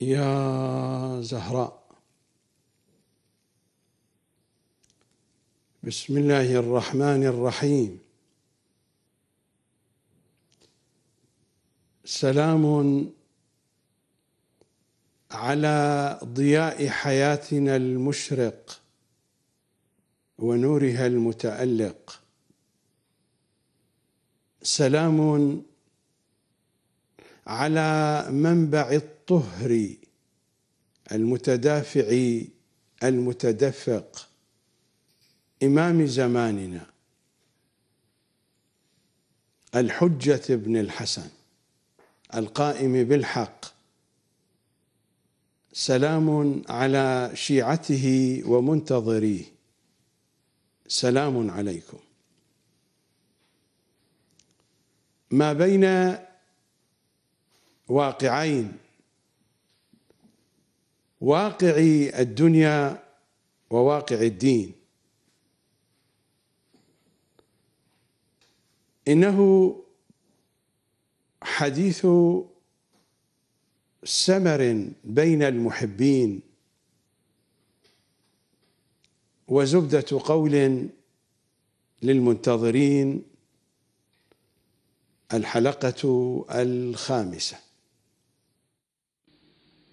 يا زهراء بسم الله الرحمن الرحيم سلام على ضياء حياتنا المشرق ونورها المتألق سلام على منبع الطهر المتدافع المتدفق إمام زماننا الحجة بن الحسن القائم بالحق سلام على شيعته ومنتظريه سلام عليكم ما بين واقعين واقع الدنيا وواقع الدين انه حديث سمر بين المحبين وزبده قول للمنتظرين الحلقه الخامسه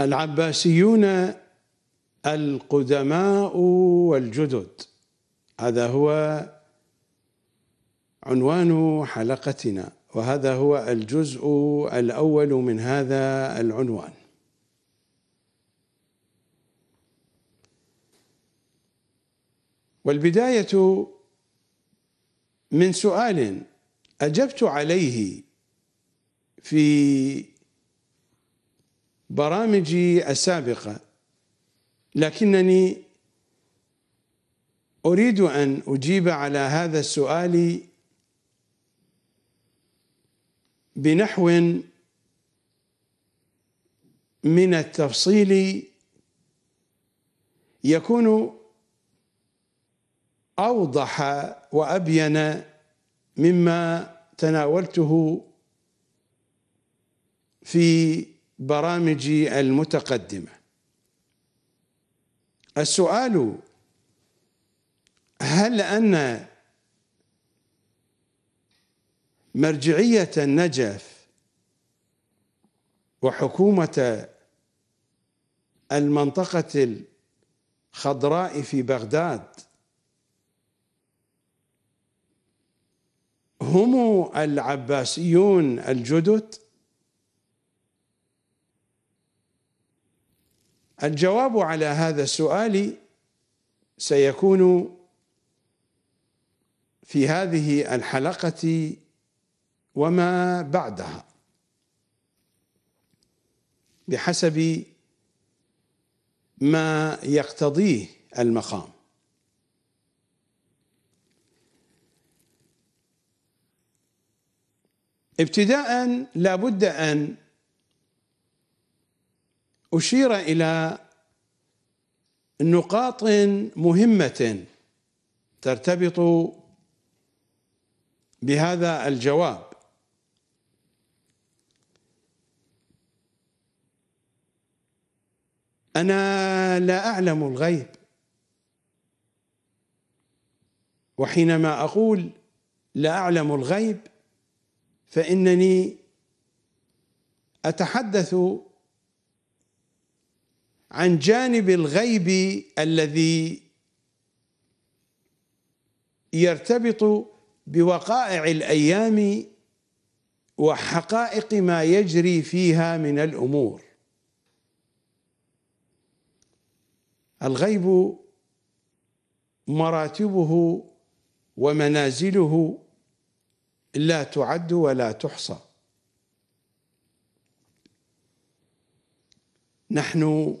العباسيون القدماء والجدد هذا هو عنوان حلقتنا وهذا هو الجزء الاول من هذا العنوان والبدايه من سؤال اجبت عليه في برامجي السابقة لكنني أريد أن أجيب على هذا السؤال بنحو من التفصيل يكون أوضح وأبين مما تناولته في برامجي المتقدمه السؤال هل ان مرجعيه النجف وحكومه المنطقه الخضراء في بغداد هم العباسيون الجدد الجواب على هذا السؤال سيكون في هذه الحلقة وما بعدها بحسب ما يقتضيه المقام ابتداء لا بد أن أشير إلى نقاط مهمة ترتبط بهذا الجواب أنا لا أعلم الغيب وحينما أقول لا أعلم الغيب فإنني أتحدث عن جانب الغيب الذي يرتبط بوقائع الايام وحقائق ما يجري فيها من الامور الغيب مراتبه ومنازله لا تعد ولا تحصى نحن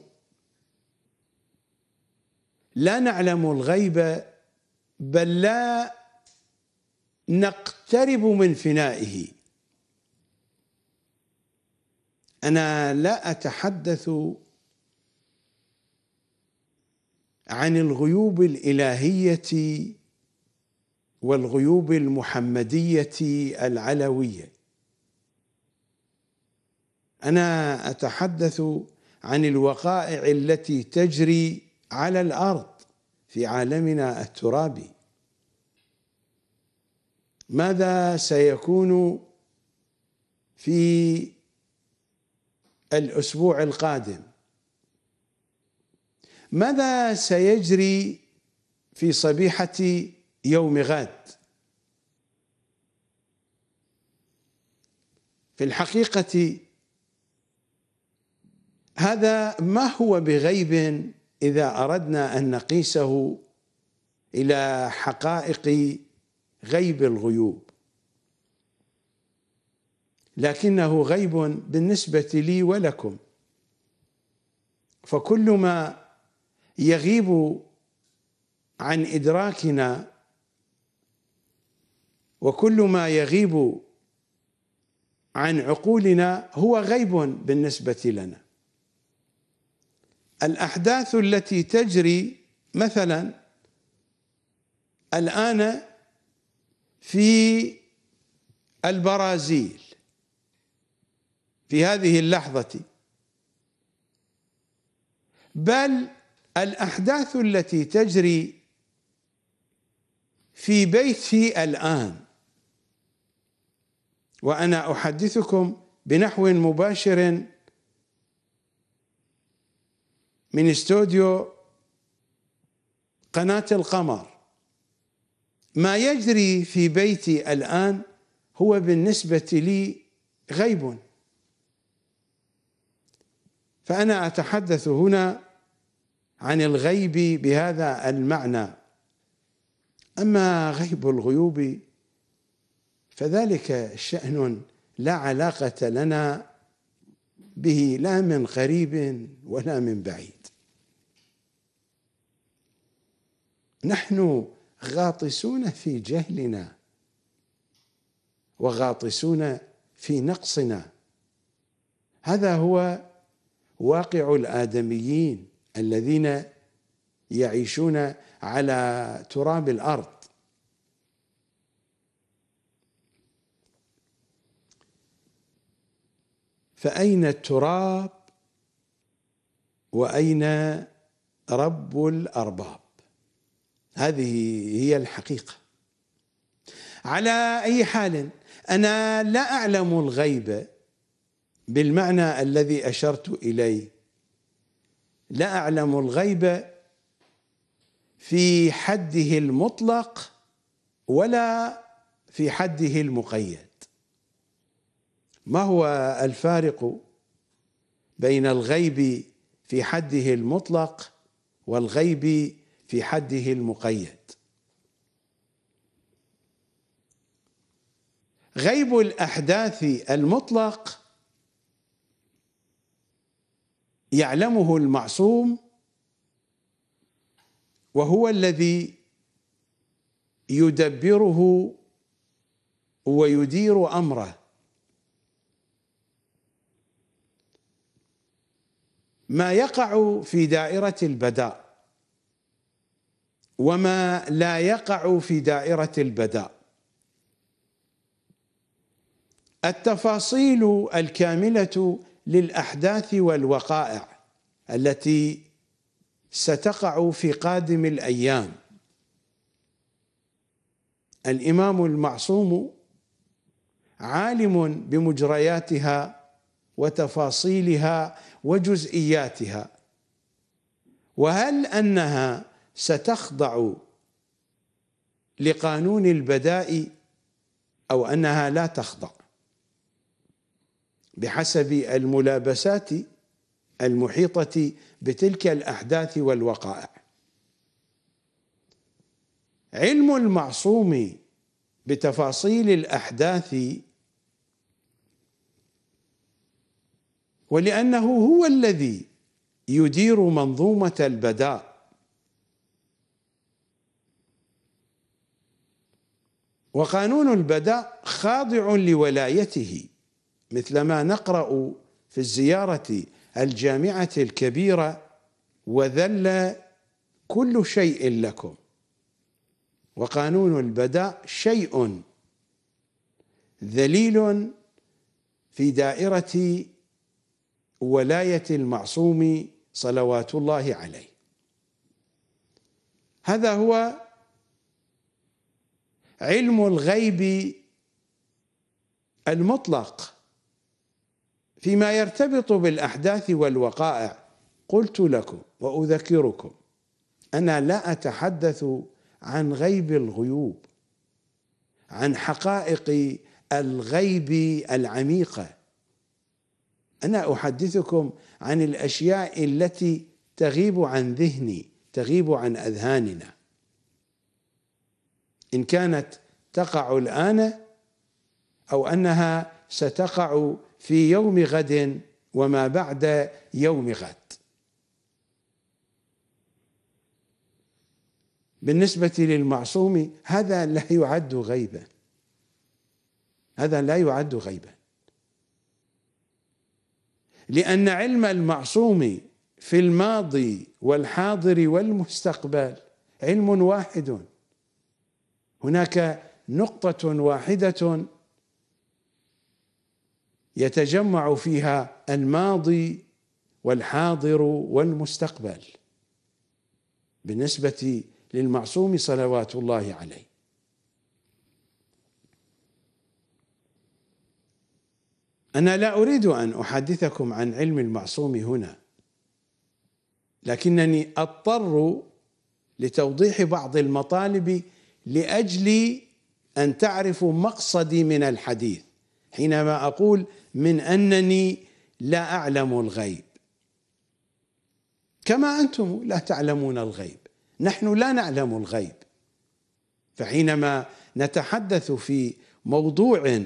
لا نعلم الغيب بل لا نقترب من فنائه انا لا اتحدث عن الغيوب الالهيه والغيوب المحمديه العلويه انا اتحدث عن الوقائع التي تجري على الأرض في عالمنا الترابي ماذا سيكون في الأسبوع القادم ماذا سيجري في صبيحة يوم غد في الحقيقة هذا ما هو بغيب إذا أردنا أن نقيسه إلى حقائق غيب الغيوب لكنه غيب بالنسبة لي ولكم فكل ما يغيب عن إدراكنا وكل ما يغيب عن عقولنا هو غيب بالنسبة لنا الأحداث التي تجري مثلا الآن في البرازيل في هذه اللحظة بل الأحداث التي تجري في بيتي الآن وأنا أحدثكم بنحو مباشر من استوديو قناة القمر ما يجري في بيتي الآن هو بالنسبة لي غيب فأنا أتحدث هنا عن الغيب بهذا المعنى أما غيب الغيوب فذلك شأن لا علاقة لنا به لا من قريب ولا من بعيد نحن غاطسون في جهلنا وغاطسون في نقصنا هذا هو واقع الادميين الذين يعيشون على تراب الارض فاين التراب واين رب الارباب هذه هي الحقيقة على أي حال أنا لا أعلم الغيب بالمعنى الذي أشرت إليه لا أعلم الغيب في حده المطلق ولا في حده المقيد ما هو الفارق بين الغيب في حده المطلق والغيب في حده المقيد غيب الاحداث المطلق يعلمه المعصوم وهو الذي يدبره ويدير امره ما يقع في دائره البداء وما لا يقع في دائرة البداء التفاصيل الكاملة للأحداث والوقائع التي ستقع في قادم الأيام الإمام المعصوم عالم بمجرياتها وتفاصيلها وجزئياتها وهل أنها ستخضع لقانون البداء او انها لا تخضع بحسب الملابسات المحيطه بتلك الاحداث والوقائع علم المعصوم بتفاصيل الاحداث ولانه هو الذي يدير منظومه البداء وقانون البداء خاضع لولايته مثلما نقرأ في الزيارة الجامعة الكبيرة وذل كل شيء لكم وقانون البداء شيء ذليل في دائرة ولاية المعصوم صلوات الله عليه هذا هو علم الغيب المطلق فيما يرتبط بالاحداث والوقائع قلت لكم واذكركم انا لا اتحدث عن غيب الغيوب عن حقائق الغيب العميقه انا احدثكم عن الاشياء التي تغيب عن ذهني تغيب عن اذهاننا إن كانت تقع الآن أو أنها ستقع في يوم غد وما بعد يوم غد بالنسبة للمعصوم هذا لا يعد غيبا هذا لا يعد غيبا لأن علم المعصوم في الماضي والحاضر والمستقبل علم واحد هناك نقطة واحدة يتجمع فيها الماضي والحاضر والمستقبل بالنسبة للمعصوم صلوات الله عليه أنا لا أريد أن أحدثكم عن علم المعصوم هنا لكنني أضطر لتوضيح بعض المطالب لاجل ان تعرفوا مقصدي من الحديث حينما اقول من انني لا اعلم الغيب كما انتم لا تعلمون الغيب نحن لا نعلم الغيب فحينما نتحدث في موضوع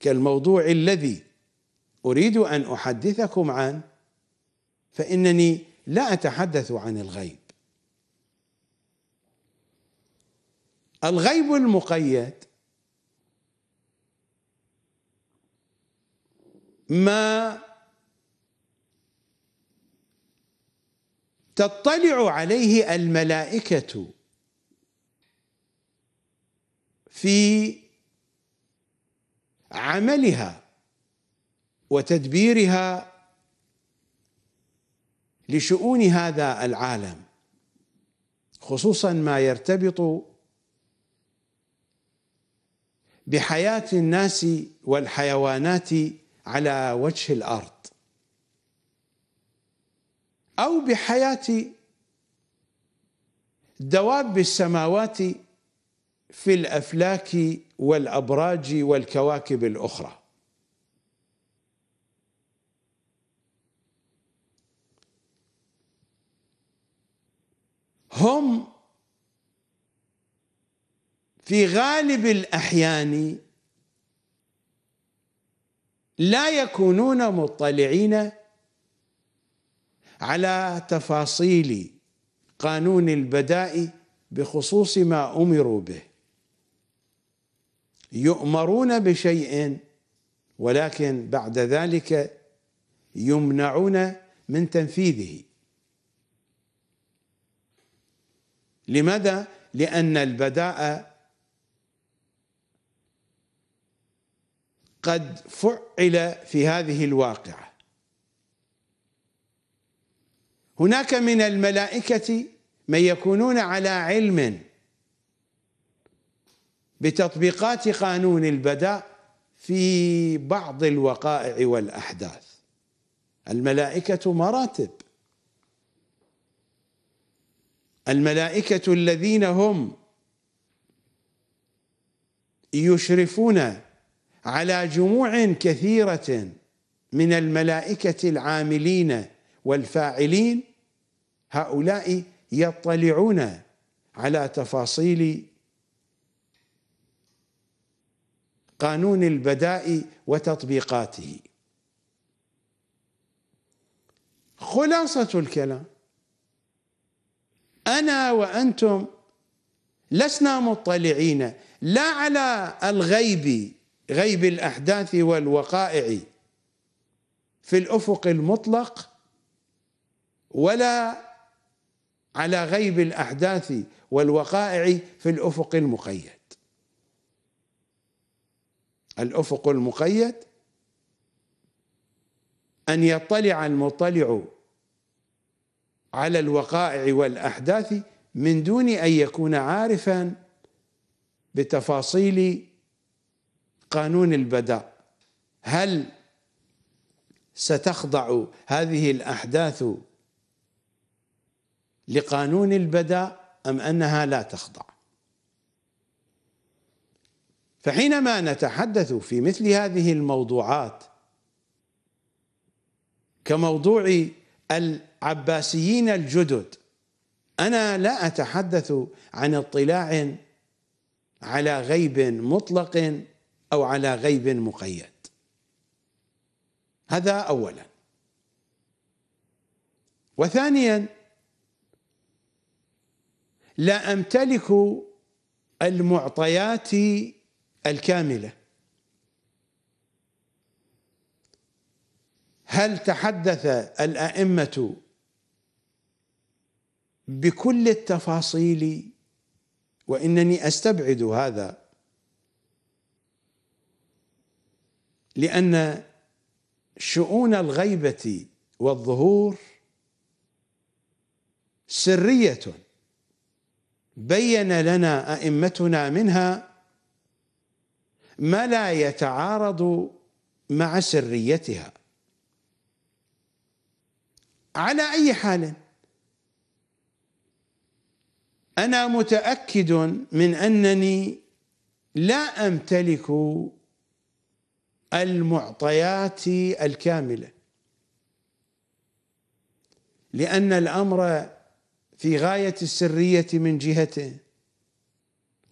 كالموضوع الذي اريد ان احدثكم عنه فانني لا اتحدث عن الغيب الغيب المقيد ما تطلع عليه الملائكه في عملها وتدبيرها لشؤون هذا العالم خصوصا ما يرتبط بحياة الناس والحيوانات على وجه الأرض أو بحياة دواب السماوات في الافلاك والابراج والكواكب الاخرى هم في غالب الأحيان لا يكونون مطلعين على تفاصيل قانون البداء بخصوص ما امروا به يؤمرون بشيء ولكن بعد ذلك يمنعون من تنفيذه لماذا لان البداء قد فعل في هذه الواقعة هناك من الملائكة من يكونون على علم بتطبيقات قانون البداء في بعض الوقائع والأحداث الملائكة مراتب الملائكة الذين هم يشرفون على جموع كثيرة من الملائكة العاملين والفاعلين هؤلاء يطلعون على تفاصيل قانون البداء وتطبيقاته خلاصة الكلام أنا وأنتم لسنا مطلعين لا على الغيب غيب الاحداث والوقائع في الافق المطلق ولا على غيب الاحداث والوقائع في الافق المقيد الافق المقيد ان يطلع المطلع على الوقائع والاحداث من دون ان يكون عارفا بتفاصيل قانون البداء هل ستخضع هذه الأحداث لقانون البداء أم أنها لا تخضع فحينما نتحدث في مثل هذه الموضوعات كموضوع العباسيين الجدد انا لا اتحدث عن اطلاع على غيب مطلق أو على غيب مقيد هذا أولا وثانيا لا أمتلك المعطيات الكاملة هل تحدث الأئمة بكل التفاصيل وإنني أستبعد هذا لأن شؤون الغيبة والظهور سرية بين لنا أئمتنا منها ما لا يتعارض مع سريتها على أي حال أنا متأكد من أنني لا أمتلك المعطيات الكامله لان الامر في غايه السريه من جهته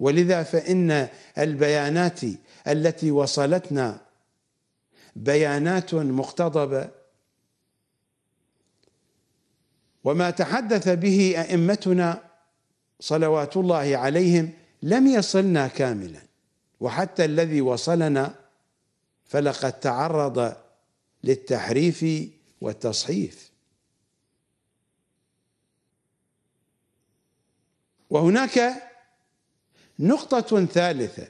ولذا فان البيانات التي وصلتنا بيانات مقتضبه وما تحدث به ائمتنا صلوات الله عليهم لم يصلنا كاملا وحتى الذي وصلنا فلقد تعرض للتحريف والتصحيف وهناك نقطة ثالثة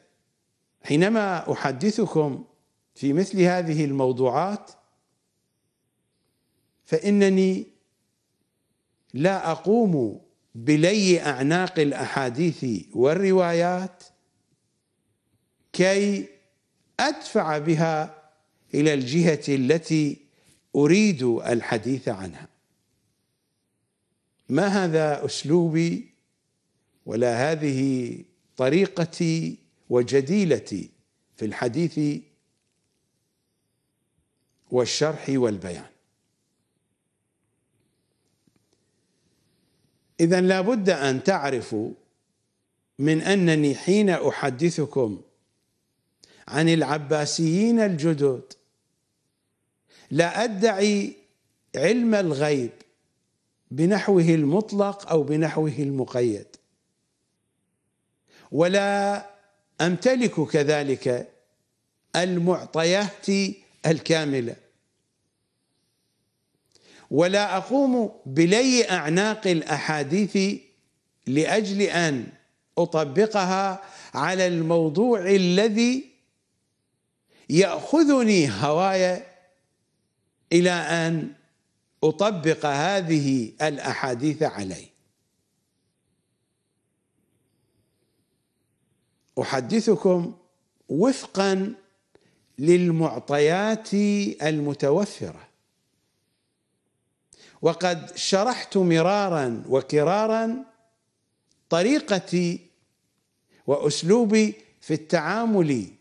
حينما أحدثكم في مثل هذه الموضوعات فإنني لا أقوم بلي أعناق الأحاديث والروايات كي أدفع بها إلى الجهة التي أريد الحديث عنها ما هذا أسلوبي ولا هذه طريقتي وجديلتي في الحديث والشرح والبيان إذا لابد أن تعرفوا من أنني حين أحدثكم عن العباسيين الجدد لا أدعي علم الغيب بنحوه المطلق أو بنحوه المقيد ولا أمتلك كذلك المعطيات الكاملة ولا أقوم بلي أعناق الأحاديث لأجل أن أطبقها على الموضوع الذي ياخذني هواي الى ان اطبق هذه الاحاديث علي احدثكم وفقا للمعطيات المتوفره وقد شرحت مرارا وكرارا طريقتي واسلوبي في التعامل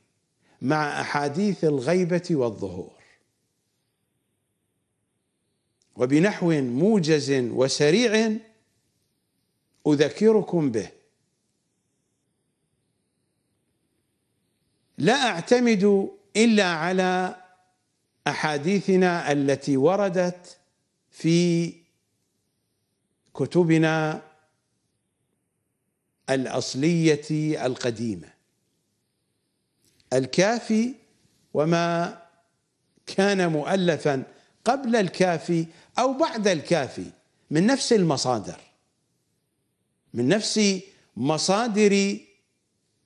مع احاديث الغيبه والظهور وبنحو موجز وسريع اذكركم به لا اعتمد الا على احاديثنا التي وردت في كتبنا الاصليه القديمه الكافي وما كان مؤلفا قبل الكافي او بعد الكافي من نفس المصادر من نفس مصادر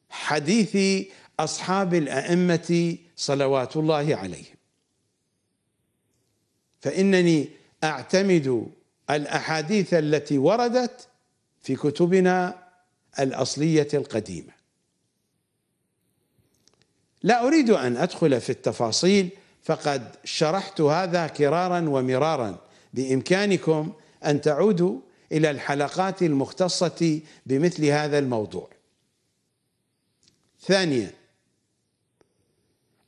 حديث اصحاب الائمه صلوات الله عليهم فانني اعتمد الاحاديث التي وردت في كتبنا الاصليه القديمه لا اريد ان ادخل في التفاصيل فقد شرحت هذا كرارا ومرارا بامكانكم ان تعودوا الى الحلقات المختصه بمثل هذا الموضوع. ثانيا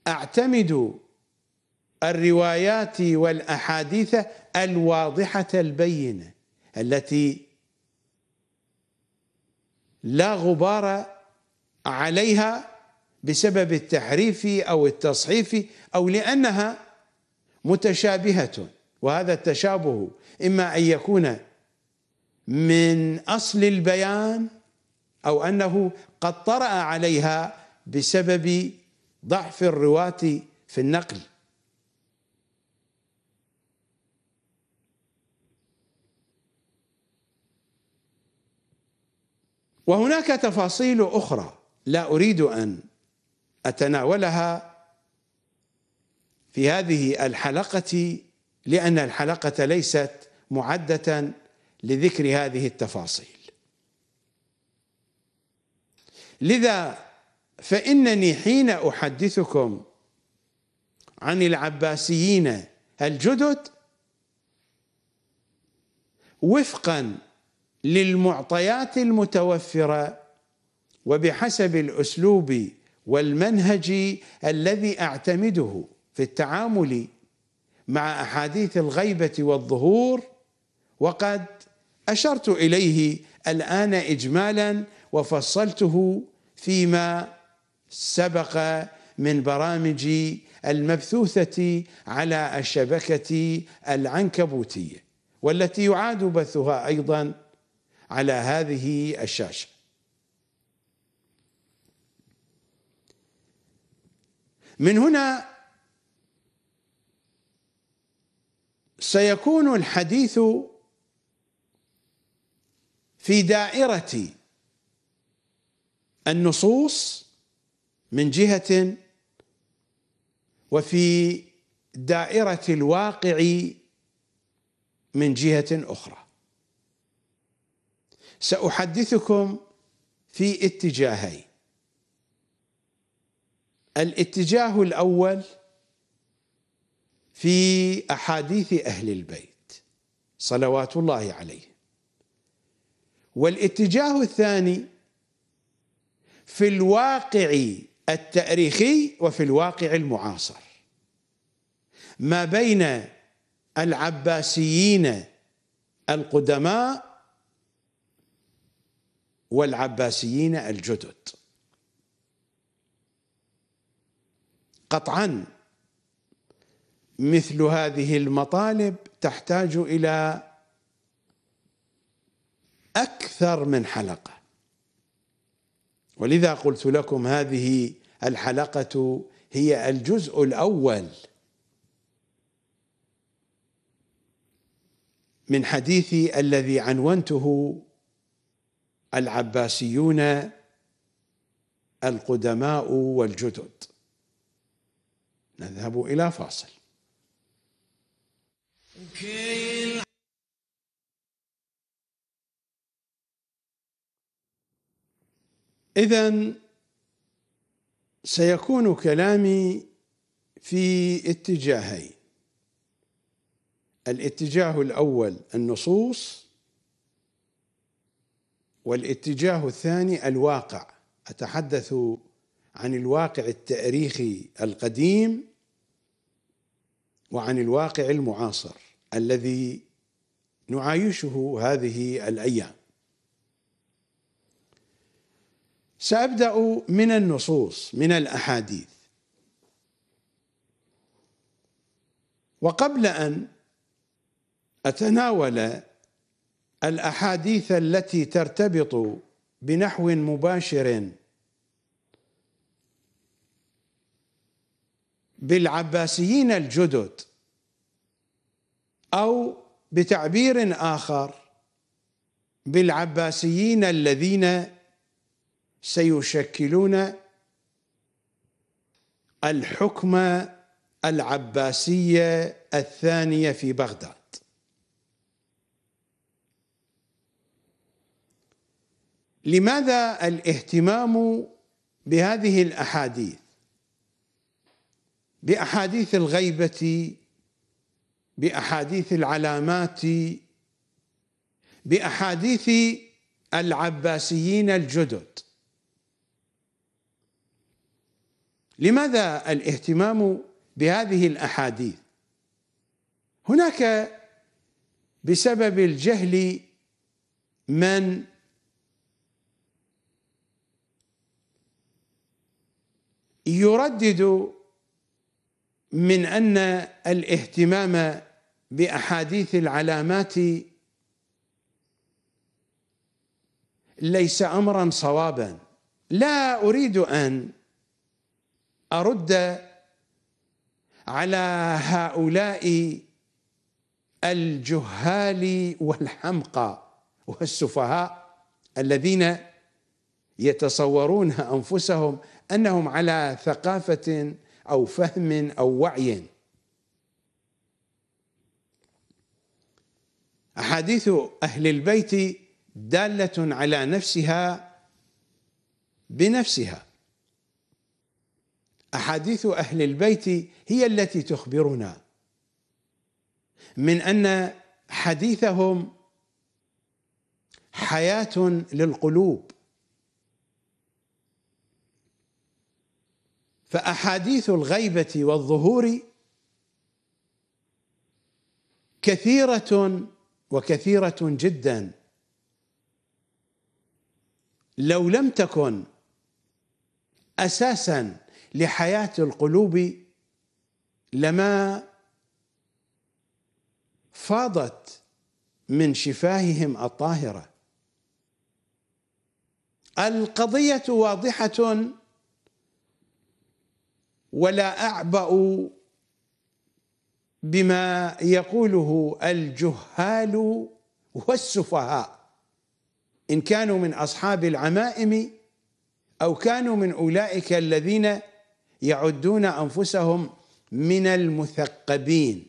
اعتمد الروايات والاحاديث الواضحه البينه التي لا غبار عليها بسبب التحريف أو التصحيف أو لأنها متشابهة وهذا التشابه إما أن يكون من أصل البيان أو أنه قد طرأ عليها بسبب ضعف الرواة في النقل وهناك تفاصيل أخرى لا أريد أن أتناولها في هذه الحلقة لأن الحلقة ليست معدة لذكر هذه التفاصيل لذا فإنني حين أحدثكم عن العباسيين الجدد وفقا للمعطيات المتوفره وبحسب الاسلوب والمنهج الذي اعتمده في التعامل مع احاديث الغيبه والظهور وقد اشرت اليه الان اجمالا وفصلته فيما سبق من برامج المبثوثه على الشبكه العنكبوتيه والتي يعاد بثها ايضا على هذه الشاشه من هنا سيكون الحديث في دائرة النصوص من جهة وفي دائرة الواقع من جهة أخرى سأحدثكم في اتجاهين الاتجاه الاول في احاديث اهل البيت صلوات الله عليه والاتجاه الثاني في الواقع التاريخي وفي الواقع المعاصر ما بين العباسيين القدماء والعباسيين الجدد قطعا مثل هذه المطالب تحتاج الى اكثر من حلقه ولذا قلت لكم هذه الحلقه هي الجزء الاول من حديثي الذي عنونته العباسيون القدماء والجدد نذهب إلى فاصل إذا سيكون كلامي في اتجاهين الاتجاه الأول النصوص والاتجاه الثاني الواقع أتحدث عن الواقع التاريخي القديم وعن الواقع المعاصر الذي نعايشه هذه الايام سابدا من النصوص من الاحاديث وقبل ان اتناول الاحاديث التي ترتبط بنحو مباشر بالعباسيين الجدد او بتعبير اخر بالعباسيين الذين سيشكلون الحكم العباسيه الثانيه في بغداد لماذا الاهتمام بهذه الاحاديث باحاديث الغيبه باحاديث العلامات باحاديث العباسيين الجدد لماذا الاهتمام بهذه الاحاديث هناك بسبب الجهل من يردد من ان الاهتمام باحاديث العلامات ليس امرا صوابا لا اريد ان ارد على هؤلاء الجهال والحمقى والسفهاء الذين يتصورون انفسهم انهم على ثقافه او فهم او وعي احاديث اهل البيت داله على نفسها بنفسها احاديث اهل البيت هي التي تخبرنا من ان حديثهم حياه للقلوب فأحاديث الغيبة والظهور كثيرة وكثيرة جدا لو لم تكن أساسا لحياة القلوب لما فاضت من شفاههم الطاهرة القضية واضحة ولا اعبأ بما يقوله الجهال والسفهاء ان كانوا من اصحاب العمائم او كانوا من اولئك الذين يعدون انفسهم من المثقبين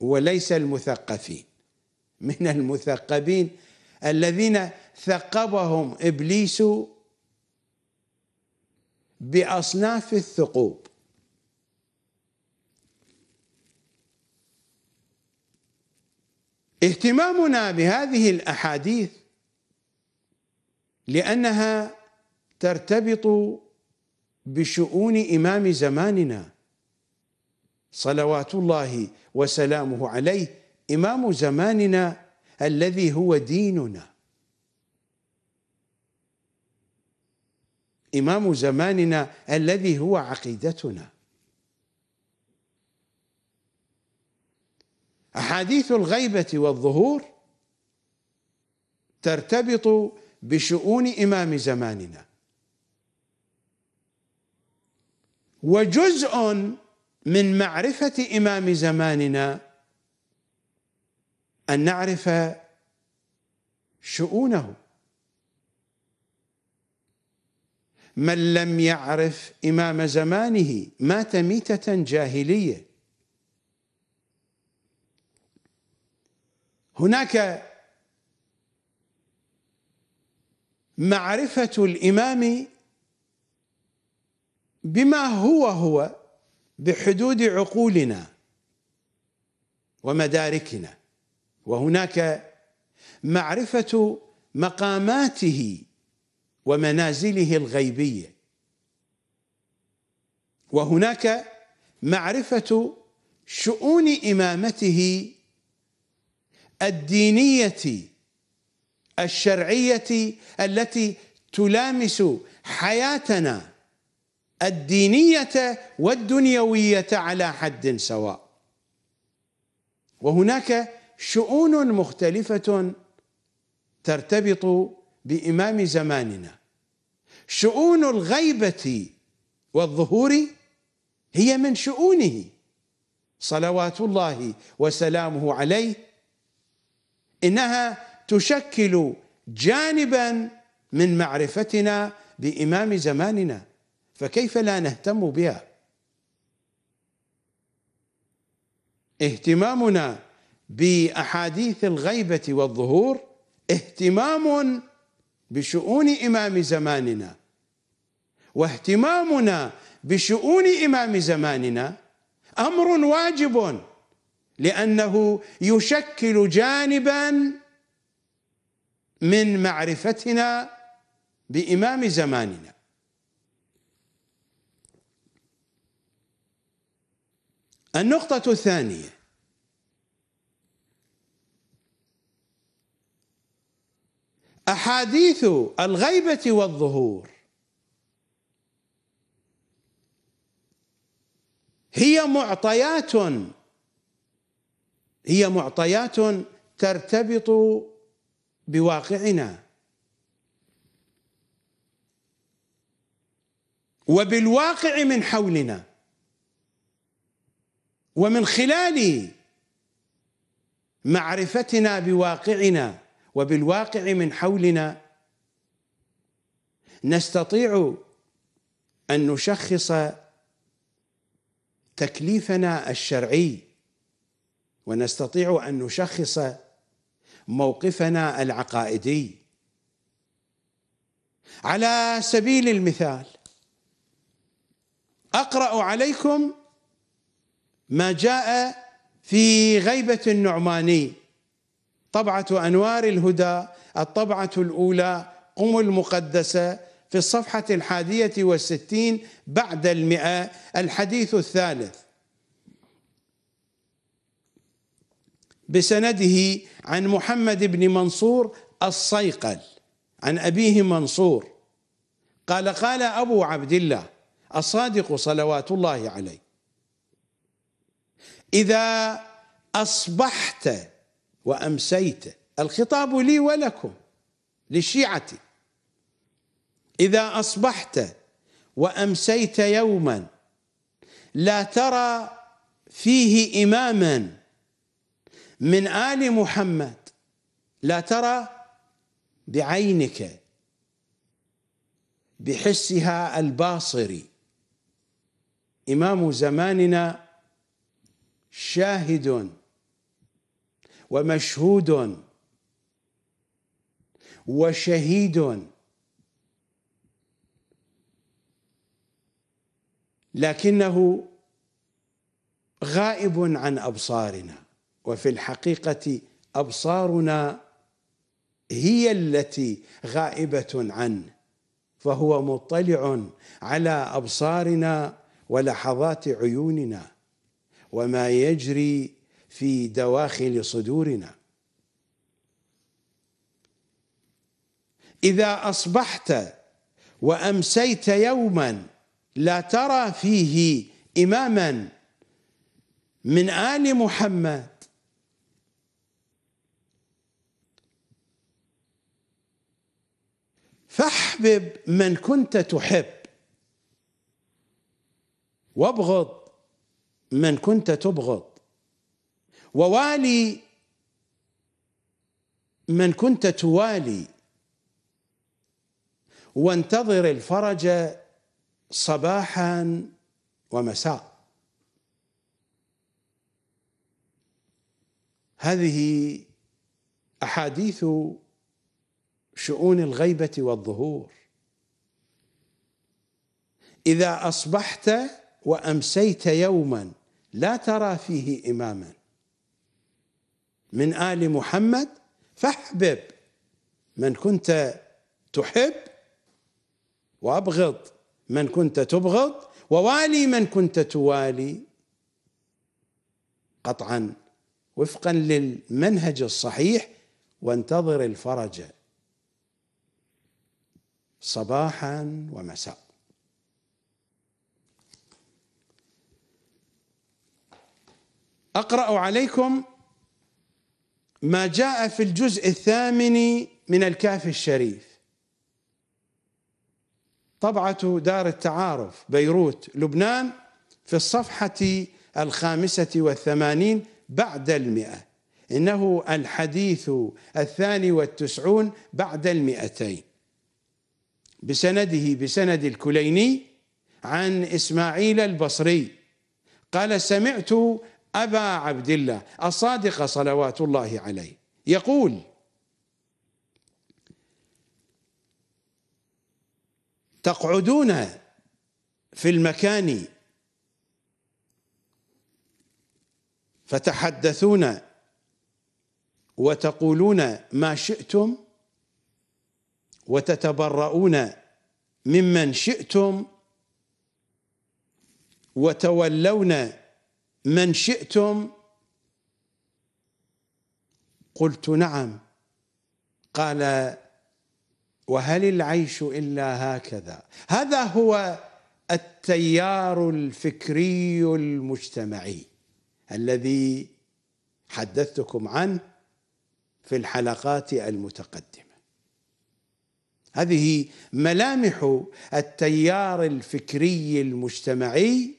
وليس المثقفين من المثقبين الذين ثقبهم ابليس باصناف الثقوب اهتمامنا بهذه الاحاديث لانها ترتبط بشؤون امام زماننا صلوات الله وسلامه عليه امام زماننا الذي هو ديننا إمام زماننا الذي هو عقيدتنا أحاديث الغيبة والظهور ترتبط بشؤون إمام زماننا وجزء من معرفة إمام زماننا أن نعرف شؤونه من لم يعرف إمام زمانه مات ميتة جاهلية هناك معرفة الإمام بما هو هو بحدود عقولنا ومداركنا وهناك معرفة مقاماته ومنازله الغيبيه وهناك معرفه شؤون امامته الدينيه الشرعيه التي تلامس حياتنا الدينيه والدنيويه على حد سواء وهناك شؤون مختلفه ترتبط بإمام زماننا شؤون الغيبة والظهور هي من شؤونه صلوات الله وسلامه عليه إنها تشكل جانبا من معرفتنا بإمام زماننا فكيف لا نهتم بها اهتمامنا بأحاديث الغيبة والظهور اهتمام بشؤون إمام زماننا واهتمامنا بشؤون إمام زماننا أمر واجب لأنه يشكل جانبا من معرفتنا بإمام زماننا النقطة الثانية احاديث الغيبه والظهور هي معطيات هي معطيات ترتبط بواقعنا وبالواقع من حولنا ومن خلال معرفتنا بواقعنا وبالواقع من حولنا نستطيع ان نشخص تكليفنا الشرعي ونستطيع ان نشخص موقفنا العقائدي على سبيل المثال اقرا عليكم ما جاء في غيبه النعماني طبعة أنوار الهدى الطبعة الأولى أم المقدسة في الصفحة الحادية والستين بعد المئة الحديث الثالث بسنده عن محمد بن منصور الصيقل عن أبيه منصور قال قال أبو عبد الله الصادق صلوات الله عليه إذا أصبحت وأمسيت الخطاب لي ولكم لشيعتي إذا أصبحت وأمسيت يوما لا ترى فيه إماما من آل محمد لا ترى بعينك بحسها الباصري إمام زماننا شاهد ومشهود وشهيد لكنه غائب عن ابصارنا وفي الحقيقه ابصارنا هي التي غائبه عنه فهو مطلع على ابصارنا ولحظات عيوننا وما يجري في دواخل صدورنا إذا أصبحت وأمسيت يوما لا ترى فيه إماما من آل محمد فاحبب من كنت تحب وابغض من كنت تبغض ووالي من كنت توالي وانتظر الفرج صباحا ومساء هذه احاديث شؤون الغيبه والظهور اذا اصبحت وامسيت يوما لا ترى فيه اماما من آل محمد فاحبب من كنت تحب وأبغض من كنت تبغض ووالي من كنت توالي قطعا وفقا للمنهج الصحيح وانتظر الفرج صباحا ومساء اقرا عليكم ما جاء في الجزء الثامن من الكافي الشريف طبعة دار التعارف بيروت لبنان في الصفحة الخامسة والثمانين بعد المئة إنه الحديث الثاني والتسعون بعد المئتين بسنده بسند الكليني عن إسماعيل البصري قال سمعت أبا عبد الله الصادق صلوات الله عليه يقول تقعدون في المكان فتحدثون وتقولون ما شئتم وتتبرؤون ممن شئتم وتولون من شئتم قلت نعم قال وهل العيش الا هكذا هذا هو التيار الفكري المجتمعي الذي حدثتكم عنه في الحلقات المتقدمه هذه ملامح التيار الفكري المجتمعي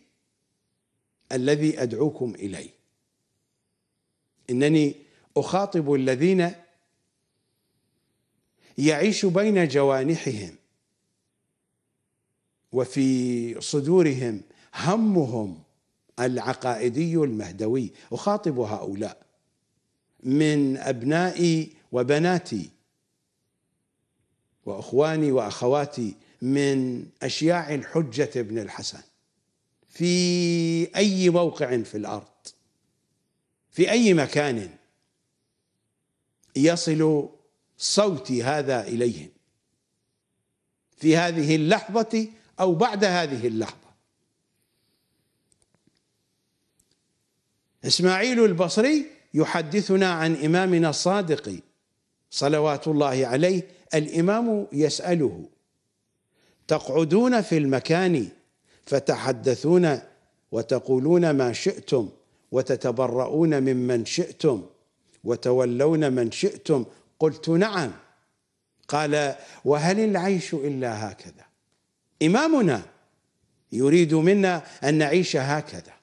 الذي ادعوكم اليه انني اخاطب الذين يعيش بين جوانحهم وفي صدورهم همهم العقائدي المهدوي اخاطب هؤلاء من ابنائي وبناتي واخواني واخواتي من اشياع الحجه ابن الحسن في اي موقع في الارض في اي مكان يصل صوتي هذا اليهم في هذه اللحظه او بعد هذه اللحظه اسماعيل البصري يحدثنا عن امامنا الصادق صلوات الله عليه الامام يساله تقعدون في المكان فتحدثون وتقولون ما شئتم وتتبرؤون ممن شئتم وتولون من شئتم قلت نعم قال وهل العيش الا هكذا امامنا يريد منا ان نعيش هكذا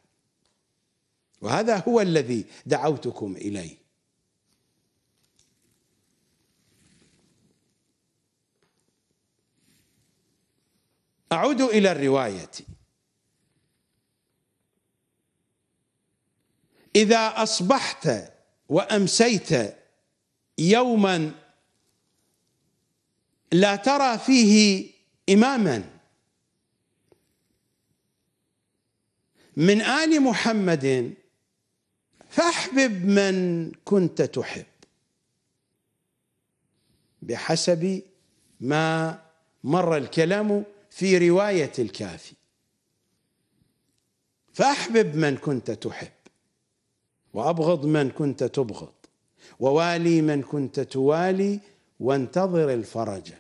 وهذا هو الذي دعوتكم اليه أعود إلى الرواية إذا أصبحت وأمسيت يوما لا ترى فيه إماما من آل محمد فاحبب من كنت تحب بحسب ما مر الكلام في روايه الكافي فاحبب من كنت تحب وابغض من كنت تبغض ووالي من كنت توالي وانتظر الفرج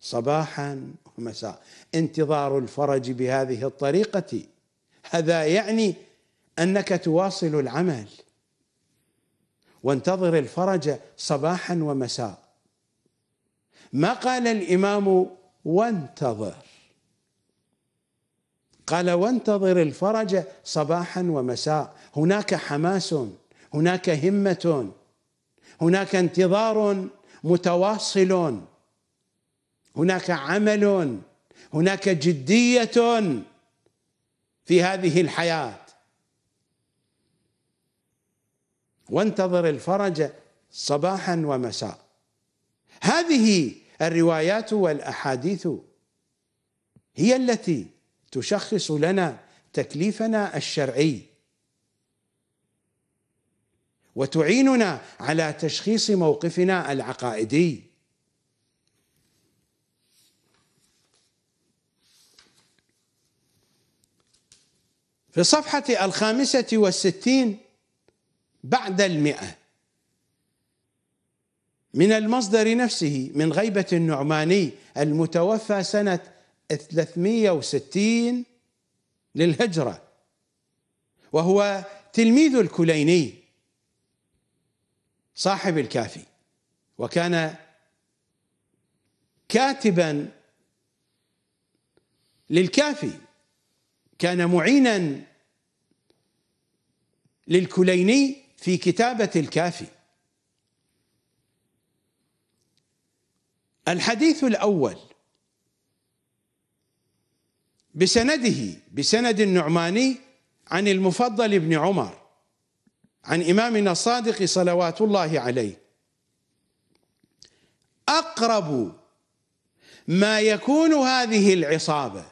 صباحا ومساء انتظار الفرج بهذه الطريقه هذا يعني انك تواصل العمل وانتظر الفرج صباحا ومساء ما قال الامام وانتظر قال وانتظر الفرج صباحا ومساء هناك حماس هناك همه هناك انتظار متواصل هناك عمل هناك جديه في هذه الحياه وانتظر الفرج صباحا ومساء هذه الروايات والاحاديث هي التي تشخص لنا تكليفنا الشرعي وتعيننا على تشخيص موقفنا العقائدي في الصفحة الخامسة والستين بعد المئة من المصدر نفسه من غيبة النعماني المتوفى سنة 360 للهجرة وهو تلميذ الكليني صاحب الكافي وكان كاتبا للكافي كان معينا للكليني في كتابة الكافي الحديث الأول بسنده بسند النعماني عن المفضل بن عمر عن إمامنا الصادق صلوات الله عليه أقرب ما يكون هذه العصابة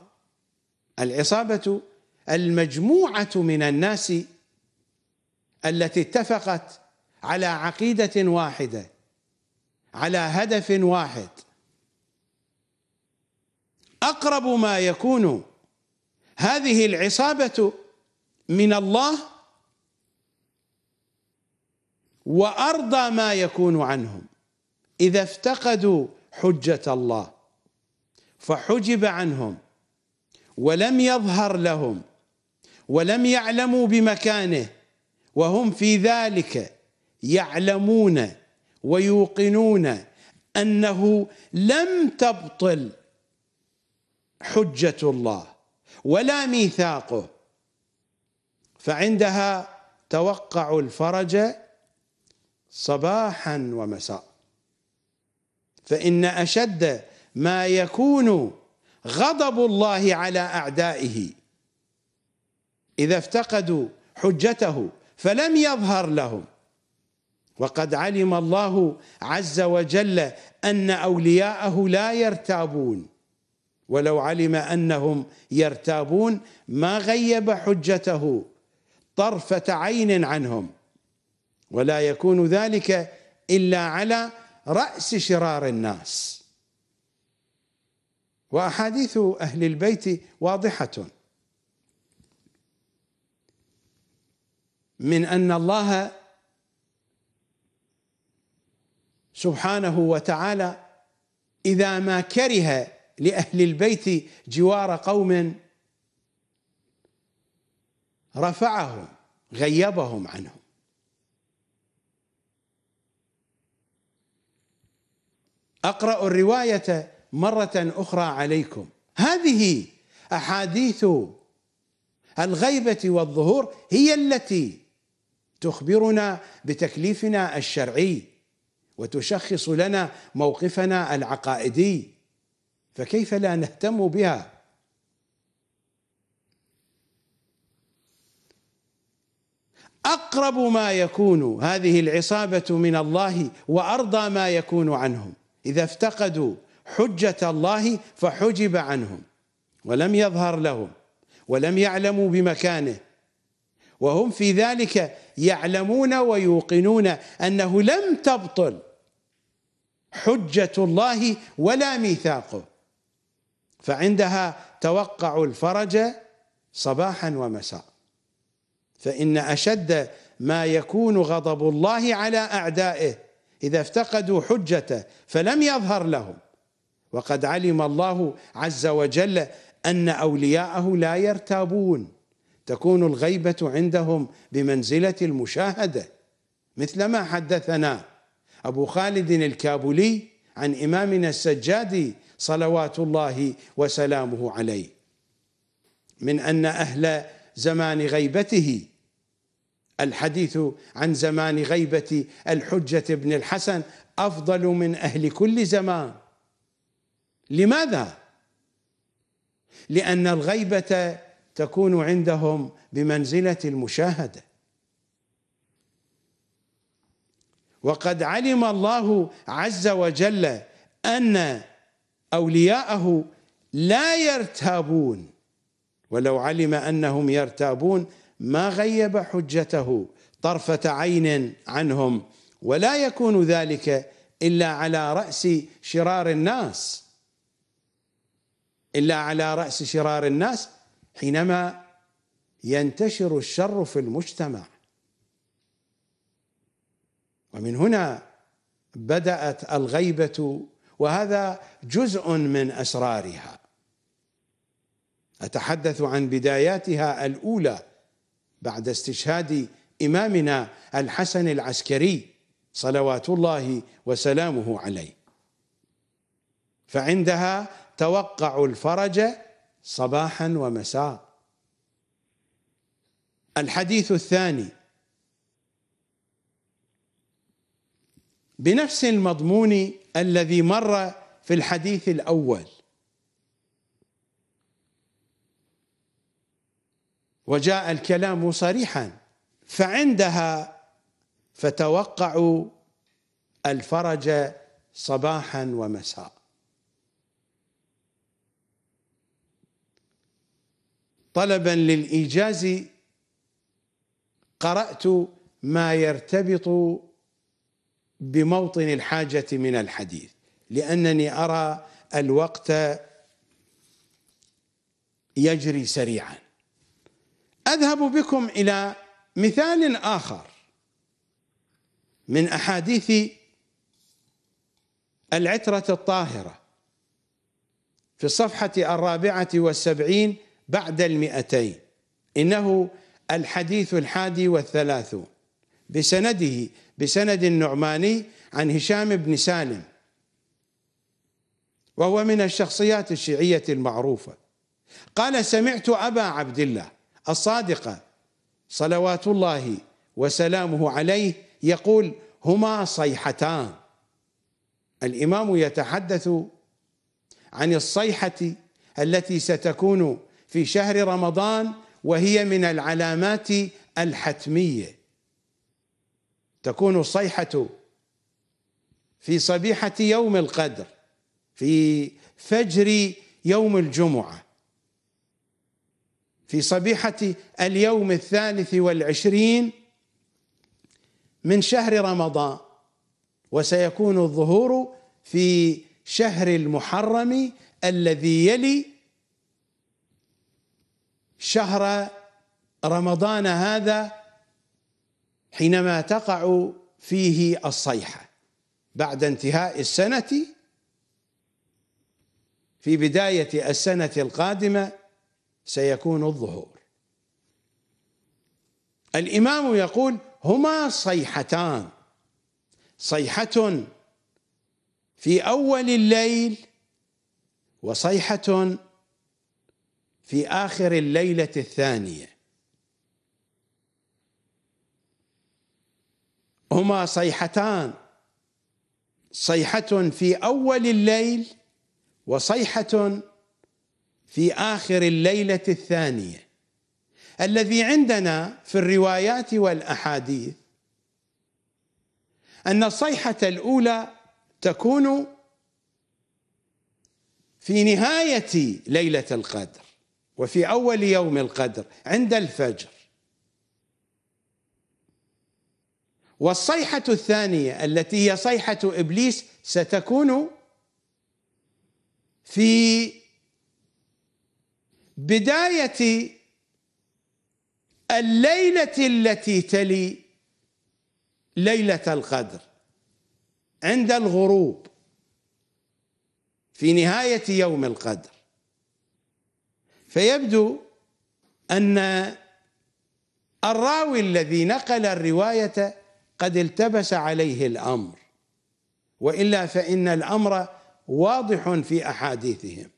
العصابة المجموعة من الناس التي اتفقت على عقيدة واحدة على هدف واحد أقرب ما يكون هذه العصابة من الله وأرضى ما يكون عنهم إذا افتقدوا حجة الله فحجب عنهم ولم يظهر لهم ولم يعلموا بمكانه وهم في ذلك يعلمون ويوقنون أنه لم تبطل حجة الله ولا ميثاقه فعندها توقع الفرج صباحا ومساء فإن أشد ما يكون غضب الله على أعدائه إذا افتقدوا حجته فلم يظهر لهم وقد علم الله عز وجل أن أولياءه لا يرتابون ولو علم انهم يرتابون ما غيب حجته طرفه عين عنهم ولا يكون ذلك الا على راس شرار الناس واحاديث اهل البيت واضحه من ان الله سبحانه وتعالى اذا ما كره لأهل البيت جوار قوم رفعهم غيبهم عنهم أقرأ الرواية مرة أخرى عليكم هذه أحاديث الغيبة والظهور هي التي تخبرنا بتكليفنا الشرعي وتشخص لنا موقفنا العقائدي فكيف لا نهتم بها اقرب ما يكون هذه العصابه من الله وارضى ما يكون عنهم اذا افتقدوا حجه الله فحجب عنهم ولم يظهر لهم ولم يعلموا بمكانه وهم في ذلك يعلمون ويوقنون انه لم تبطل حجه الله ولا ميثاقه فعندها توقع الفرج صباحا ومساء فإن أشد ما يكون غضب الله على أعدائه إذا افتقدوا حجته فلم يظهر لهم وقد علم الله عز وجل أن أولياءه لا يرتابون تكون الغيبة عندهم بمنزلة المشاهدة مثل ما حدثنا أبو خالد الكابولي عن إمامنا السجادي صلوات الله وسلامه عليه من ان اهل زمان غيبته الحديث عن زمان غيبه الحجه بن الحسن افضل من اهل كل زمان لماذا لان الغيبه تكون عندهم بمنزله المشاهده وقد علم الله عز وجل ان أولياءه لا يرتابون ولو علم أنهم يرتابون ما غيب حجته طرفة عين عنهم ولا يكون ذلك إلا على رأس شرار الناس إلا على رأس شرار الناس حينما ينتشر الشر في المجتمع ومن هنا بدأت الغيبة وهذا جزء من اسرارها اتحدث عن بداياتها الاولى بعد استشهاد امامنا الحسن العسكري صلوات الله وسلامه عليه فعندها توقع الفرج صباحا ومساء الحديث الثاني بنفس المضمون الذي مر في الحديث الاول وجاء الكلام صريحا فعندها فتوقعوا الفرج صباحا ومساء طلبا للايجاز قرات ما يرتبط بموطن الحاجة من الحديث لأنني أرى الوقت يجري سريعا أذهب بكم إلى مثال آخر من أحاديث العترة الطاهرة في الصفحة الرابعة والسبعين بعد المئتين إنه الحديث الحادي والثلاثون بسنده بسند النعماني عن هشام بن سالم وهو من الشخصيات الشيعية المعروفة قال سمعت أبا عبد الله الصادق صلوات الله وسلامه عليه يقول هما صيحتان الإمام يتحدث عن الصيحة التي ستكون في شهر رمضان وهي من العلامات الحتميه تكون الصيحة في صبيحة يوم القدر في فجر يوم الجمعة في صبيحة اليوم الثالث والعشرين من شهر رمضان وسيكون الظهور في شهر المحرم الذي يلي شهر رمضان هذا حينما تقع فيه الصيحة بعد انتهاء السنة في بداية السنة القادمة سيكون الظهور الإمام يقول هما صيحتان صيحة في أول الليل وصيحة في آخر الليلة الثانية هما صيحتان صيحة في أول الليل وصيحة في آخر الليلة الثانية الذي عندنا في الروايات والأحاديث أن الصيحة الأولى تكون في نهاية ليلة القدر وفي أول يوم القدر عند الفجر والصيحة الثانية التي هي صيحة إبليس ستكون في بداية الليلة التي تلي ليلة القدر عند الغروب في نهاية يوم القدر فيبدو أن الراوي الذي نقل الرواية قد التبس عليه الامر والا فان الامر واضح في احاديثهم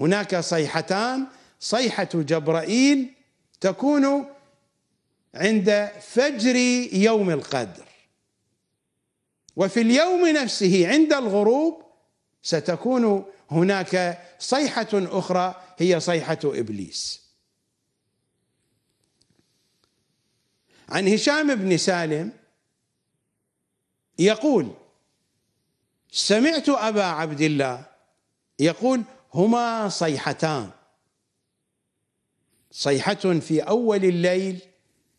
هناك صيحتان صيحه جبرائيل تكون عند فجر يوم القدر وفي اليوم نفسه عند الغروب ستكون هناك صيحه اخرى هي صيحه ابليس عن هشام بن سالم يقول سمعت أبا عبد الله يقول هما صيحتان صيحة في أول الليل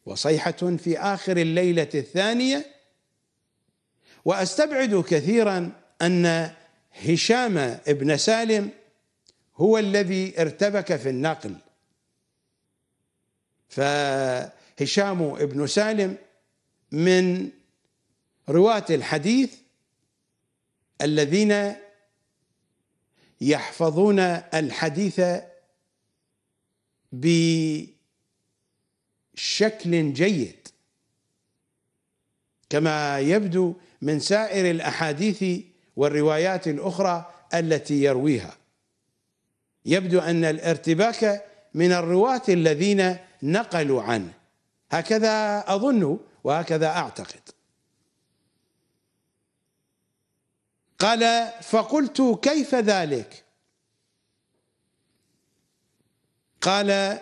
وصيحة في آخر الليلة الثانية وأستبعد كثيرا أن هشام بن سالم هو الذي ارتبك في النقل ف هشام بن سالم من رواة الحديث الذين يحفظون الحديث بشكل جيد كما يبدو من سائر الاحاديث والروايات الاخرى التي يرويها يبدو ان الارتباك من الرواه الذين نقلوا عنه هكذا أظن وهكذا أعتقد قال فقلت كيف ذلك قال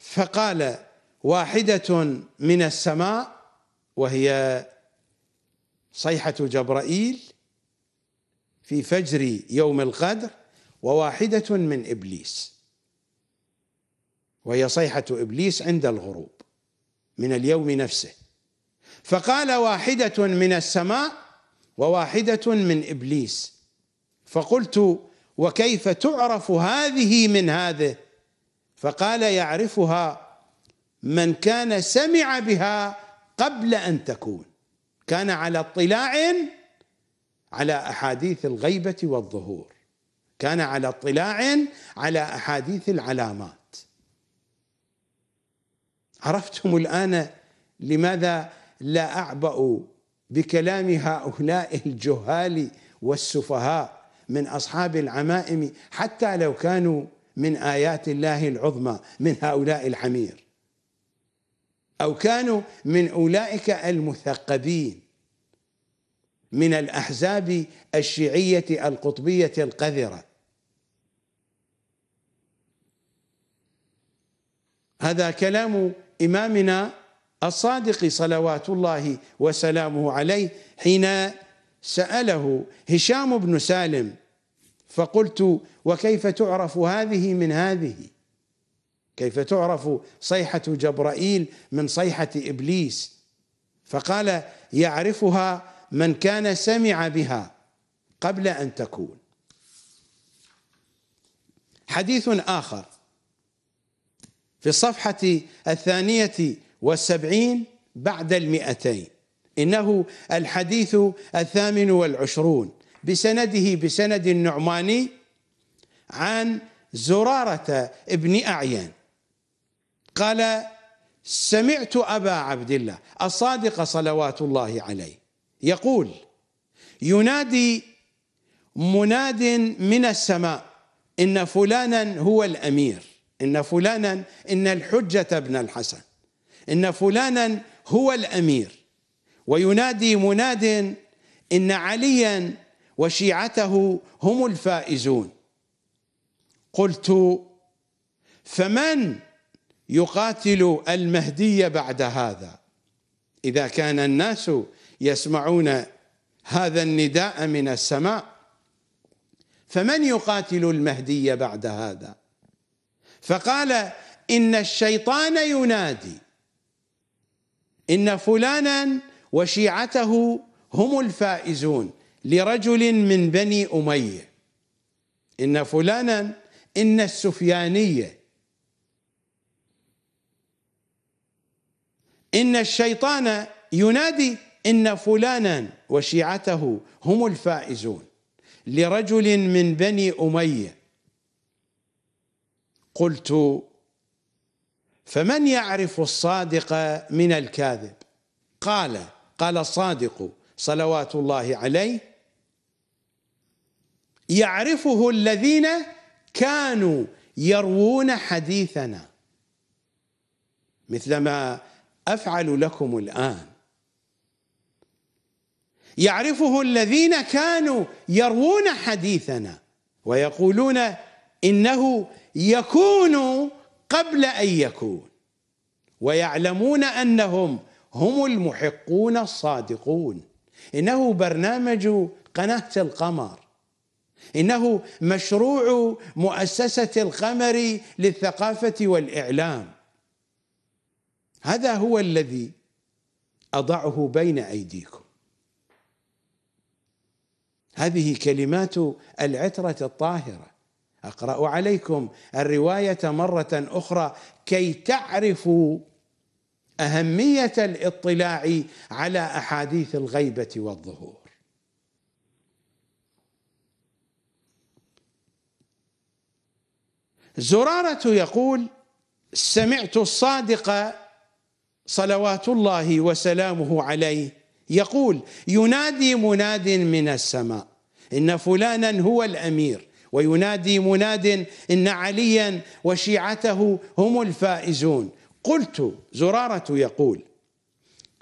فقال واحدة من السماء وهي صيحة جبرائيل في فجر يوم القدر وواحدة من إبليس وهي صيحة إبليس عند الغروب من اليوم نفسه فقال واحدة من السماء وواحدة من إبليس فقلت وكيف تعرف هذه من هذه فقال يعرفها من كان سمع بها قبل أن تكون كان على اطلاع على أحاديث الغيبة والظهور كان على اطلاع على أحاديث العلامات عرفتم الآن لماذا لا أعبأ بكلام هؤلاء الجهال والسفهاء من أصحاب العمائم حتى لو كانوا من آيات الله العظمى من هؤلاء الحمير أو كانوا من أولئك المثقبين من الأحزاب الشيعية القطبية القذرة هذا كلام إمامنا الصادق صلوات الله وسلامه عليه حين سأله هشام بن سالم فقلت وكيف تعرف هذه من هذه كيف تعرف صيحة جبرائيل من صيحة إبليس فقال يعرفها من كان سمع بها قبل أن تكون حديث آخر في الصفحة الثانية والسبعين بعد المئتين إنه الحديث الثامن والعشرون بسنده بسند النعماني عن زرارة ابن أعيان قال سمعت أبا عبد الله الصادق صلوات الله عليه يقول ينادي مناد من السماء إن فلانا هو الأمير إن فلانا إن الحجة ابن الحسن إن فلانا هو الأمير وينادي مناد إن عليا وشيعته هم الفائزون قلت فمن يقاتل المهدي بعد هذا إذا كان الناس يسمعون هذا النداء من السماء فمن يقاتل المهدي بعد هذا فقال إن الشيطان ينادي إن فلانا وشيعته هم الفائزون لرجل من بني أمية إن فلانا إن السفيانية إن الشيطان ينادي إن فلانا وشيعته هم الفائزون لرجل من بني أمية قلت فمن يعرف الصادق من الكاذب قال قال الصادق صلوات الله عليه يعرفه الذين كانوا يروون حديثنا مثلما افعل لكم الان يعرفه الذين كانوا يروون حديثنا ويقولون انه يكون قبل ان يكون ويعلمون انهم هم المحقون الصادقون انه برنامج قناه القمر انه مشروع مؤسسه القمر للثقافه والاعلام هذا هو الذي اضعه بين ايديكم هذه كلمات العتره الطاهره اقرا عليكم الروايه مره اخرى كي تعرفوا اهميه الاطلاع على احاديث الغيبه والظهور زراره يقول سمعت الصادق صلوات الله وسلامه عليه يقول ينادي مناد من السماء ان فلانا هو الامير وينادي مناد إن عليا وشيعته هم الفائزون قلت زرارة يقول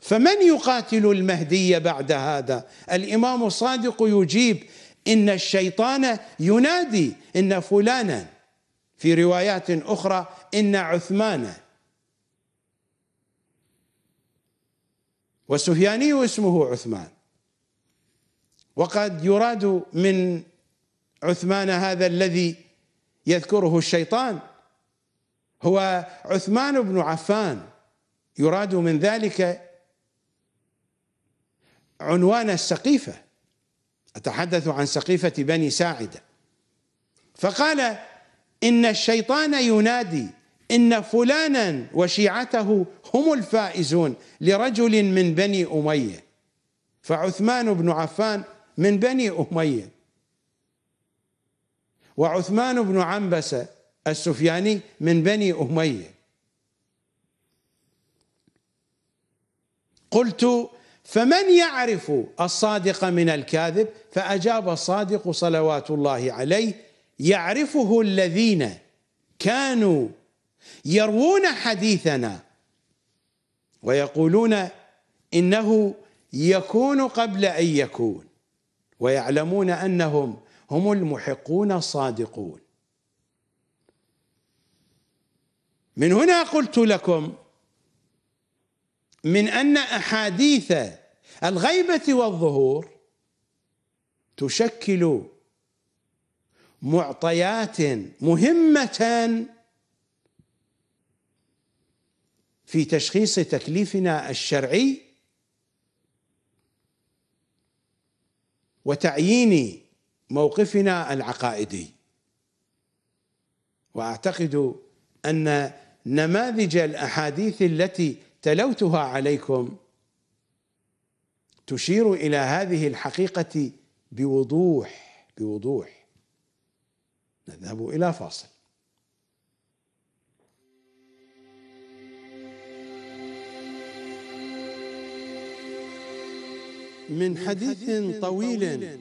فمن يقاتل المهدي بعد هذا الإمام الصادق يجيب إن الشيطان ينادي إن فلانا في روايات أخرى إن عثمانا وسفياني اسمه عثمان وقد يراد من عثمان هذا الذي يذكره الشيطان هو عثمان بن عفان يراد من ذلك عنوان السقيفة أتحدث عن سقيفة بني ساعدة فقال إن الشيطان ينادي إن فلانا وشيعته هم الفائزون لرجل من بني أمية فعثمان بن عفان من بني أمية وعثمان بن عنبسة السفياني من بني أمية قلت فمن يعرف الصادق من الكاذب فأجاب الصادق صلوات الله عليه يعرفه الذين كانوا يروون حديثنا ويقولون إنه يكون قبل أن يكون ويعلمون أنهم هم المحقون الصادقون من هنا قلت لكم من ان احاديث الغيبه والظهور تشكل معطيات مهمه في تشخيص تكليفنا الشرعي وتعيين موقفنا العقائدي واعتقد ان نماذج الاحاديث التي تلوتها عليكم تشير الى هذه الحقيقه بوضوح بوضوح نذهب الى فاصل من حديث طويل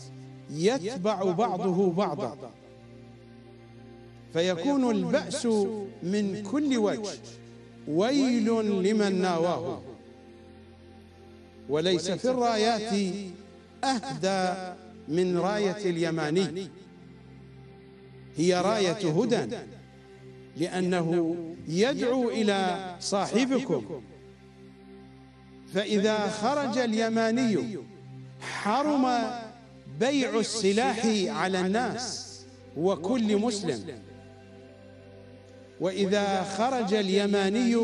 يتبع بعضه بعضا فيكون البأس من كل وجه ويل لمن ناواه وليس في الرايات أهدى من راية اليماني هي راية هدى لأنه يدعو إلى صاحبكم فإذا خرج اليماني حرم بيع السلاح على الناس وكل مسلم وإذا خرج اليماني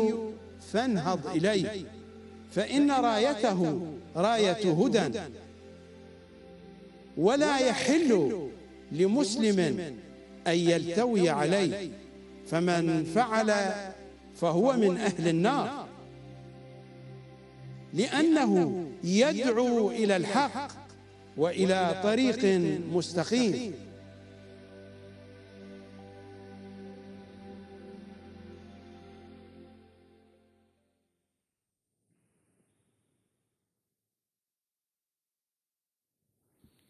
فانهض إليه فإن رايته راية هدى ولا يحل لمسلم أن يلتوي عليه فمن فعل فهو من أهل النار لأنه يدعو إلى الحق وإلى طريق مستقيم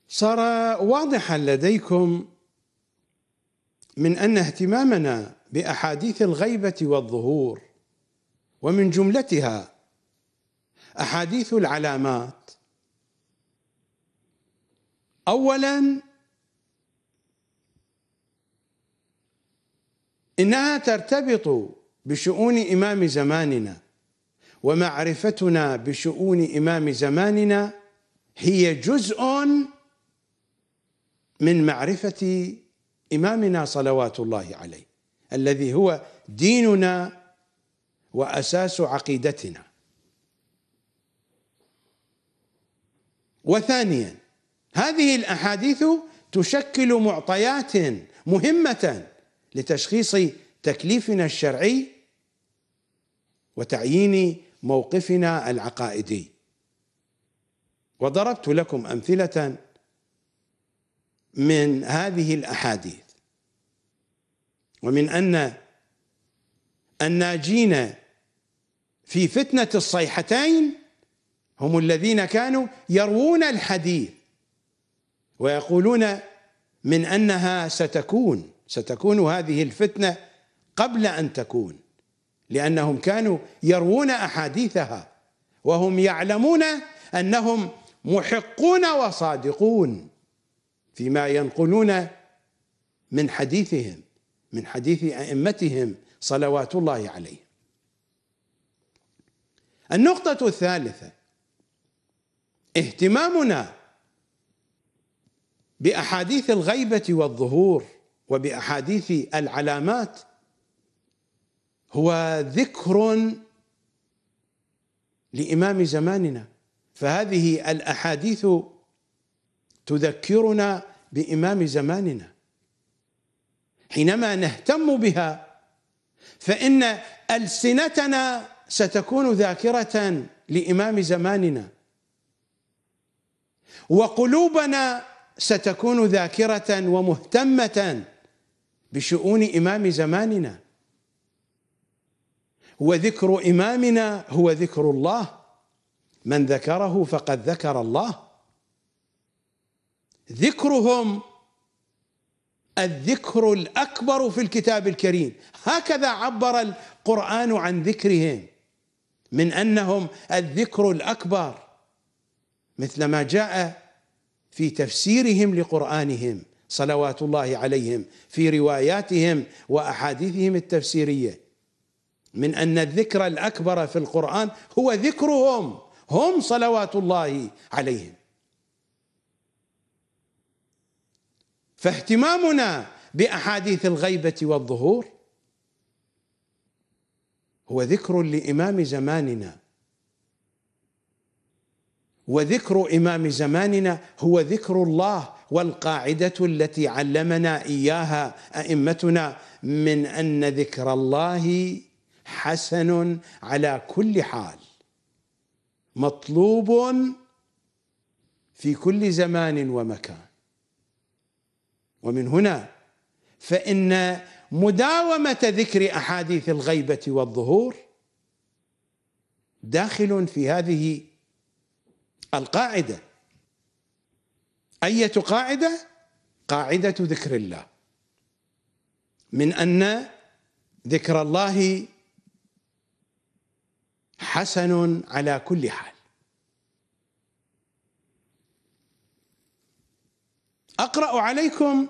صار واضحا لديكم من أن اهتمامنا بأحاديث الغيبة والظهور ومن جملتها أحاديث العلامات اولا انها ترتبط بشؤون امام زماننا ومعرفتنا بشؤون امام زماننا هي جزء من معرفه امامنا صلوات الله عليه الذي هو ديننا واساس عقيدتنا وثانيا هذه الاحاديث تشكل معطيات مهمه لتشخيص تكليفنا الشرعي وتعيين موقفنا العقائدي وضربت لكم امثله من هذه الاحاديث ومن ان الناجين في فتنه الصيحتين هم الذين كانوا يروون الحديث ويقولون من انها ستكون ستكون هذه الفتنه قبل ان تكون لانهم كانوا يروون احاديثها وهم يعلمون انهم محقون وصادقون فيما ينقلون من حديثهم من حديث ائمتهم صلوات الله عليهم النقطه الثالثه اهتمامنا باحاديث الغيبه والظهور وباحاديث العلامات هو ذكر لامام زماننا فهذه الاحاديث تذكرنا بامام زماننا حينما نهتم بها فان السنتنا ستكون ذاكره لامام زماننا وقلوبنا ستكون ذاكرة ومهتمة بشؤون إمام زماننا وذكر إمامنا هو ذكر الله من ذكره فقد ذكر الله ذكرهم الذكر الأكبر في الكتاب الكريم هكذا عبر القرآن عن ذكرهم من أنهم الذكر الأكبر مثلما جاء في تفسيرهم لقرانهم صلوات الله عليهم في رواياتهم واحاديثهم التفسيريه من ان الذكر الاكبر في القران هو ذكرهم هم صلوات الله عليهم فاهتمامنا باحاديث الغيبه والظهور هو ذكر لامام زماننا وذكر امام زماننا هو ذكر الله والقاعده التي علمنا اياها ائمتنا من ان ذكر الله حسن على كل حال مطلوب في كل زمان ومكان ومن هنا فان مداومه ذكر احاديث الغيبه والظهور داخل في هذه القاعدة أية قاعدة قاعدة ذكر الله من أن ذكر الله حسن على كل حال أقرأ عليكم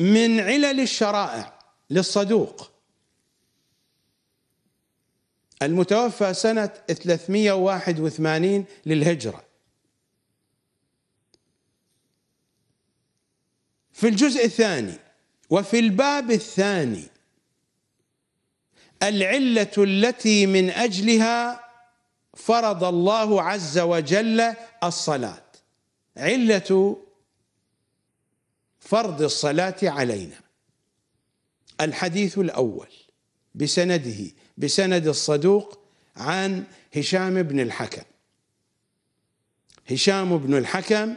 من علل الشرائع للصدوق المتوفى سنة 381 للهجرة في الجزء الثاني وفي الباب الثاني العلة التي من أجلها فرض الله عز وجل الصلاة علة فرض الصلاة علينا الحديث الأول بسنده بسند الصدوق عن هشام بن الحكم هشام بن الحكم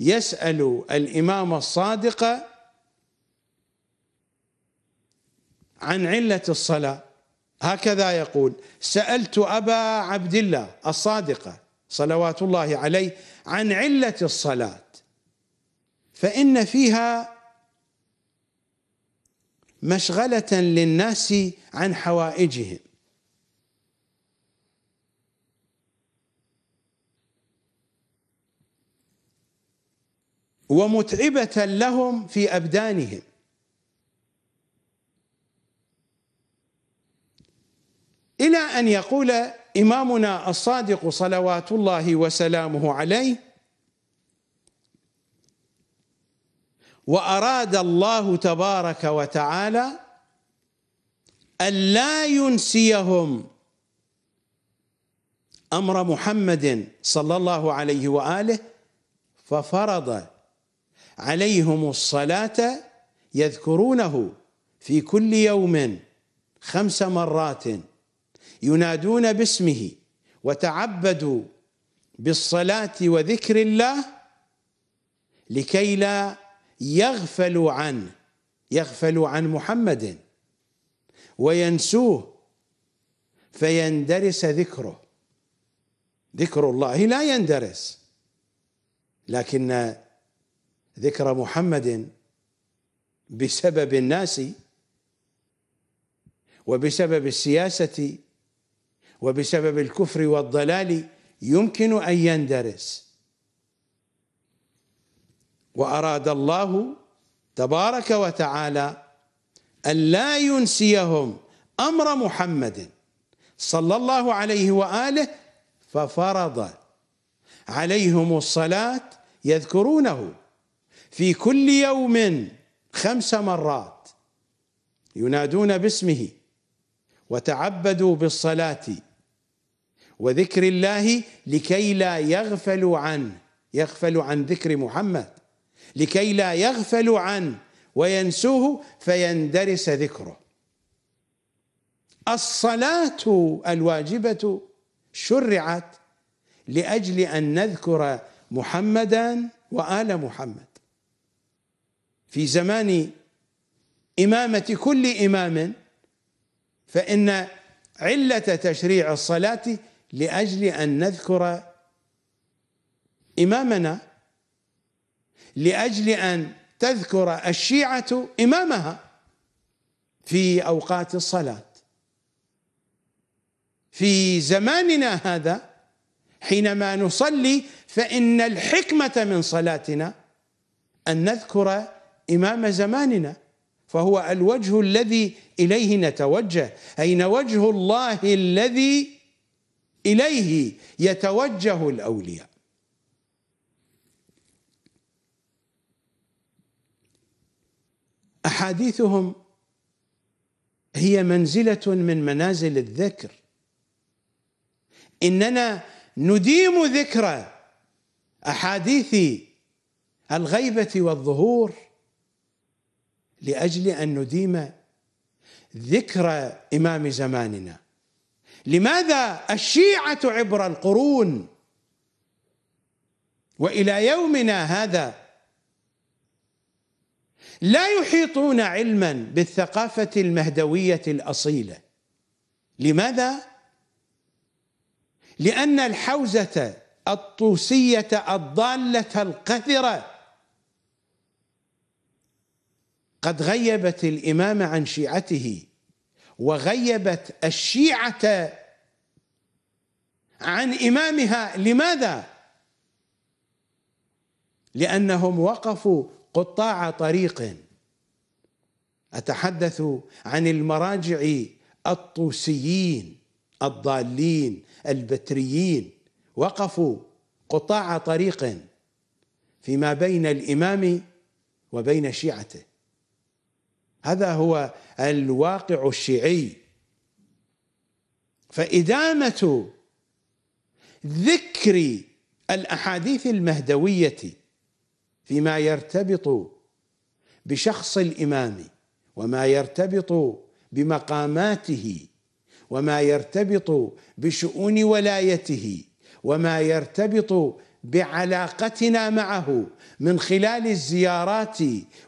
يسأل الإمام الصادق عن علة الصلاة هكذا يقول سألت أبا عبد الله الصادقة صلوات الله عليه عن علة الصلاة فإن فيها مشغله للناس عن حوائجهم ومتعبه لهم في ابدانهم الى ان يقول امامنا الصادق صلوات الله وسلامه عليه واراد الله تبارك وتعالى الا ينسيهم امر محمد صلى الله عليه واله ففرض عليهم الصلاه يذكرونه في كل يوم خمس مرات ينادون باسمه وتعبدوا بالصلاه وذكر الله لكي لا يغفل عنه يغفل عن محمد وينسوه فيندرس ذكره ذكر الله لا يندرس لكن ذكر محمد بسبب الناس وبسبب السياسه وبسبب الكفر والضلال يمكن ان يندرس واراد الله تبارك وتعالى ان لا ينسيهم امر محمد صلى الله عليه واله ففرض عليهم الصلاه يذكرونه في كل يوم خمس مرات ينادون باسمه وتعبدوا بالصلاه وذكر الله لكي لا يغفلوا عنه يغفلوا عن ذكر محمد لكي لا يغفلوا عنه وينسوه فيندرس ذكره الصلاة الواجبة شرعت لأجل أن نذكر محمدا وآل محمد في زمان إمامة كل إمام فإن علة تشريع الصلاة لأجل أن نذكر إمامنا لاجل ان تذكر الشيعه امامها في اوقات الصلاه في زماننا هذا حينما نصلي فان الحكمه من صلاتنا ان نذكر امام زماننا فهو الوجه الذي اليه نتوجه اين وجه الله الذي اليه يتوجه الاولياء احاديثهم هي منزله من منازل الذكر اننا نديم ذكر احاديث الغيبه والظهور لاجل ان نديم ذكر امام زماننا لماذا الشيعه عبر القرون والى يومنا هذا لا يحيطون علما بالثقافة المهدوية الأصيلة لماذا؟ لأن الحوزة الطوسية الضالة القذرة قد غيبت الإمام عن شيعته وغيبت الشيعة عن إمامها لماذا؟ لأنهم وقفوا قطاع طريق أتحدث عن المراجع الطوسيين الضالين البتريين وقفوا قطاع طريق فيما بين الإمام وبين شيعته هذا هو الواقع الشيعي فإدامة ذكر الأحاديث المهدوية فيما يرتبط بشخص الامام وما يرتبط بمقاماته وما يرتبط بشؤون ولايته وما يرتبط بعلاقتنا معه من خلال الزيارات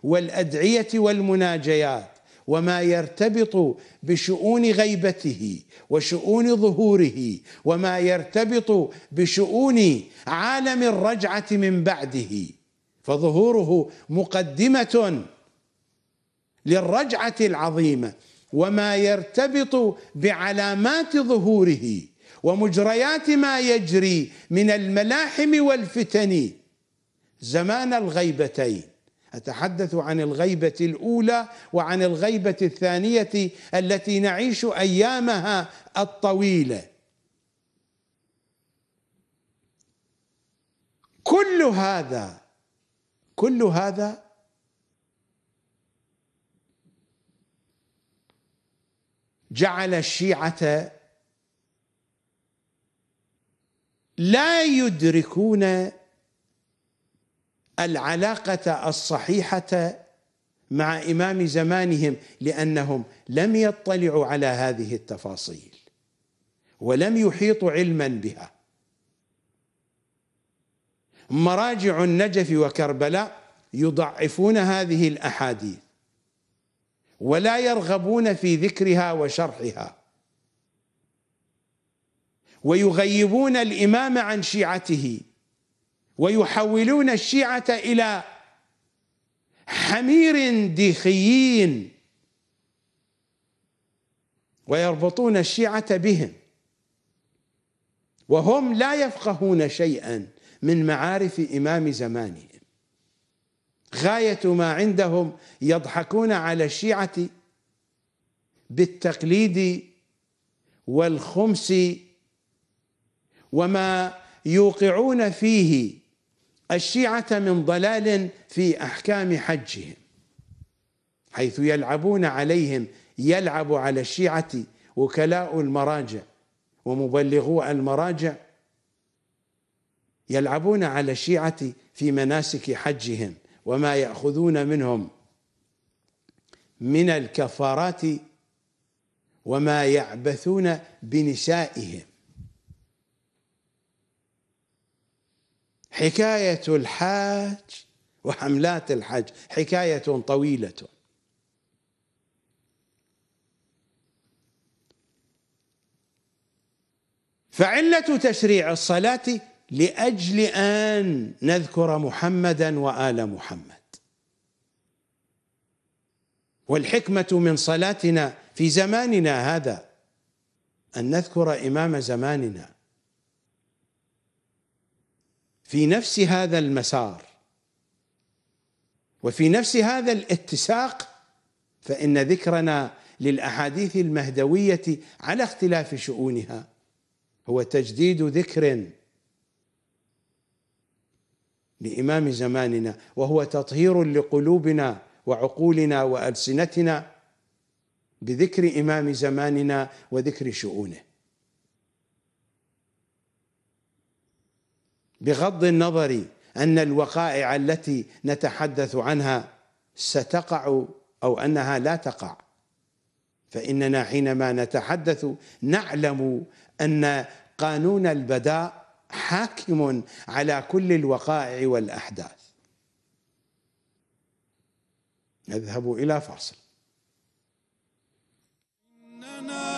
والادعيه والمناجيات وما يرتبط بشؤون غيبته وشؤون ظهوره وما يرتبط بشؤون عالم الرجعه من بعده فظهوره مقدمه للرجعه العظيمه وما يرتبط بعلامات ظهوره ومجريات ما يجري من الملاحم والفتن زمان الغيبتين اتحدث عن الغيبه الاولى وعن الغيبه الثانيه التي نعيش ايامها الطويله كل هذا كل هذا جعل الشيعه لا يدركون العلاقه الصحيحه مع امام زمانهم لانهم لم يطلعوا على هذه التفاصيل ولم يحيطوا علما بها مراجع النجف وكربلاء يضعفون هذه الاحاديث ولا يرغبون في ذكرها وشرحها ويغيبون الامام عن شيعته ويحولون الشيعه الى حمير ديخيين ويربطون الشيعه بهم وهم لا يفقهون شيئا من معارف إمام زمانهم غاية ما عندهم يضحكون على الشيعة بالتقليد والخمس وما يوقعون فيه الشيعة من ضلال في أحكام حجهم حيث يلعبون عليهم يلعب على الشيعة وكلاء المراجع ومبلغو المراجع يلعبون على الشيعة في مناسك حجهم وما يأخذون منهم من الكفارات وما يعبثون بنسائهم حكاية الحاج وحملات الحج حكاية طويلة فعلة تشريع الصلاة لاجل ان نذكر محمدا وال محمد والحكمه من صلاتنا في زماننا هذا ان نذكر امام زماننا في نفس هذا المسار وفي نفس هذا الاتساق فان ذكرنا للاحاديث المهدويه على اختلاف شؤونها هو تجديد ذكر لامام زماننا وهو تطهير لقلوبنا وعقولنا والسنتنا بذكر امام زماننا وذكر شؤونه بغض النظر ان الوقائع التي نتحدث عنها ستقع او انها لا تقع فاننا حينما نتحدث نعلم ان قانون البداء حاكم على كل الوقائع والاحداث نذهب الى فاصل اننا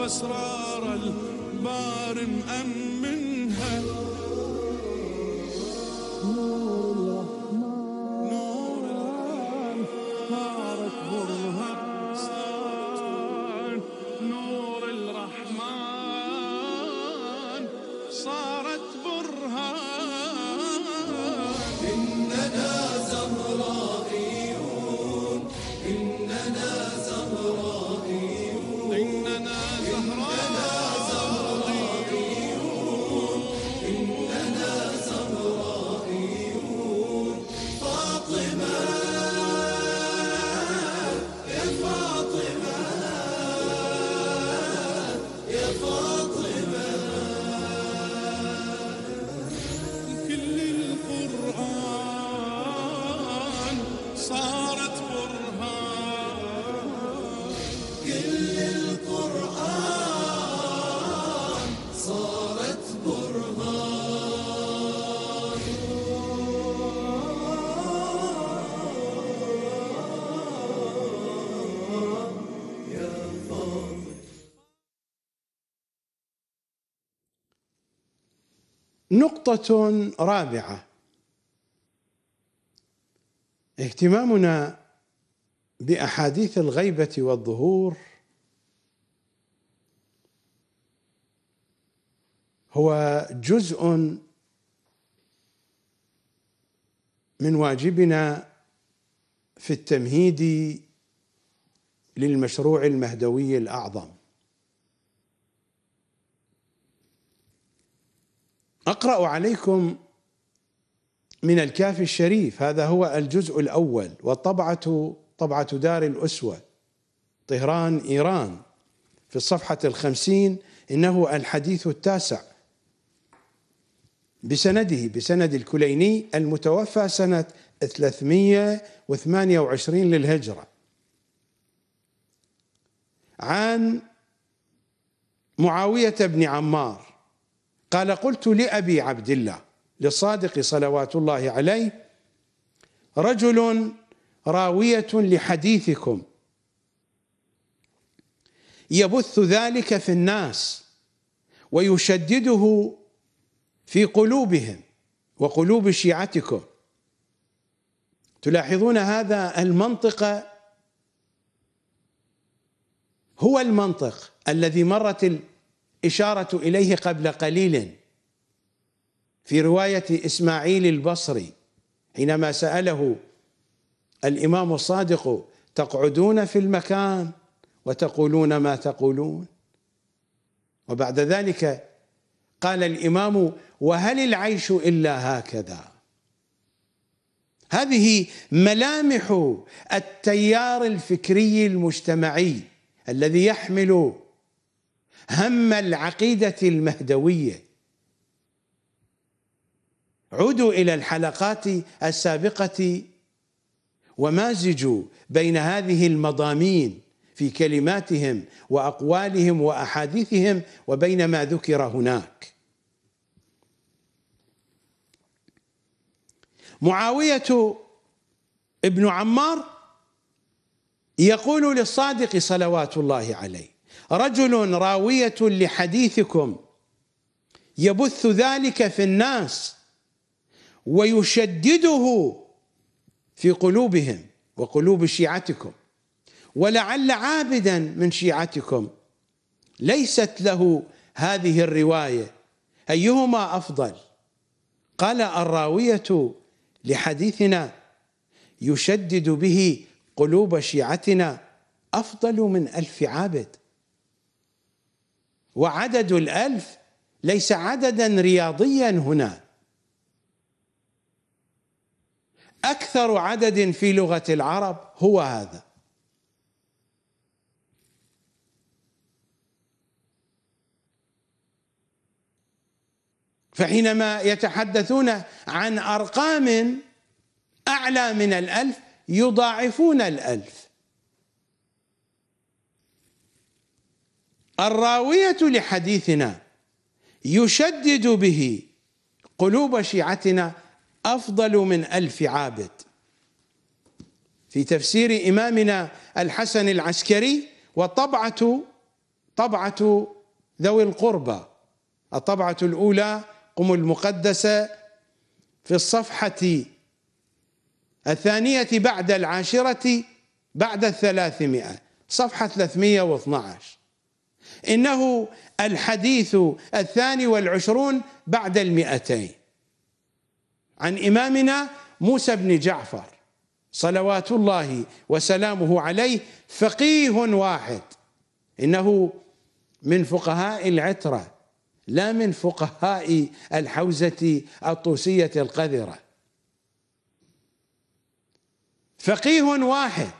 باسرار البار أن نقطة رابعة اهتمامنا باحاديث الغيبة والظهور هو جزء من واجبنا في التمهيد للمشروع المهدوي الاعظم أقرأ عليكم من الكافي الشريف هذا هو الجزء الأول والطبعة طبعة دار الأسوة طهران إيران في الصفحة الخمسين إنه الحديث التاسع بسنده بسند الكليني المتوفى سنة 328 للهجرة عن معاوية بن عمار قال قلت لأبي عبد الله للصادق صلوات الله عليه رجل راوية لحديثكم يبث ذلك في الناس ويشدده في قلوبهم وقلوب شيعتكم تلاحظون هذا المنطق هو المنطق الذي مرت إشارة إليه قبل قليل في رواية إسماعيل البصري حينما سأله الإمام الصادق تقعدون في المكان وتقولون ما تقولون وبعد ذلك قال الإمام وهل العيش إلا هكذا هذه ملامح التيار الفكري المجتمعي الذي يحمل هم العقيدة المهدوية عودوا إلى الحلقات السابقة ومازجوا بين هذه المضامين في كلماتهم وأقوالهم وأحاديثهم وبين ما ذكر هناك معاوية ابن عمار يقول للصادق صلوات الله عليه رجل راوية لحديثكم يبث ذلك في الناس ويشدده في قلوبهم وقلوب شيعتكم ولعل عابدا من شيعتكم ليست له هذه الروايه ايهما افضل قال الراويه لحديثنا يشدد به قلوب شيعتنا افضل من الف عابد وعدد الألف ليس عددا رياضيا هنا أكثر عدد في لغة العرب هو هذا فحينما يتحدثون عن أرقام أعلى من الألف يضاعفون الألف الراوية لحديثنا يشدد به قلوب شيعتنا أفضل من ألف عابد في تفسير إمامنا الحسن العسكري وطبعة طبعة ذوي القربى الطبعة الأولى قم المقدسة في الصفحة الثانية بعد العاشرة بعد الثلاثمائة صفحة 312 إنه الحديث الثاني والعشرون بعد المئتين عن إمامنا موسى بن جعفر صلوات الله وسلامه عليه فقيه واحد إنه من فقهاء العترة لا من فقهاء الحوزة الطوسية القذرة فقيه واحد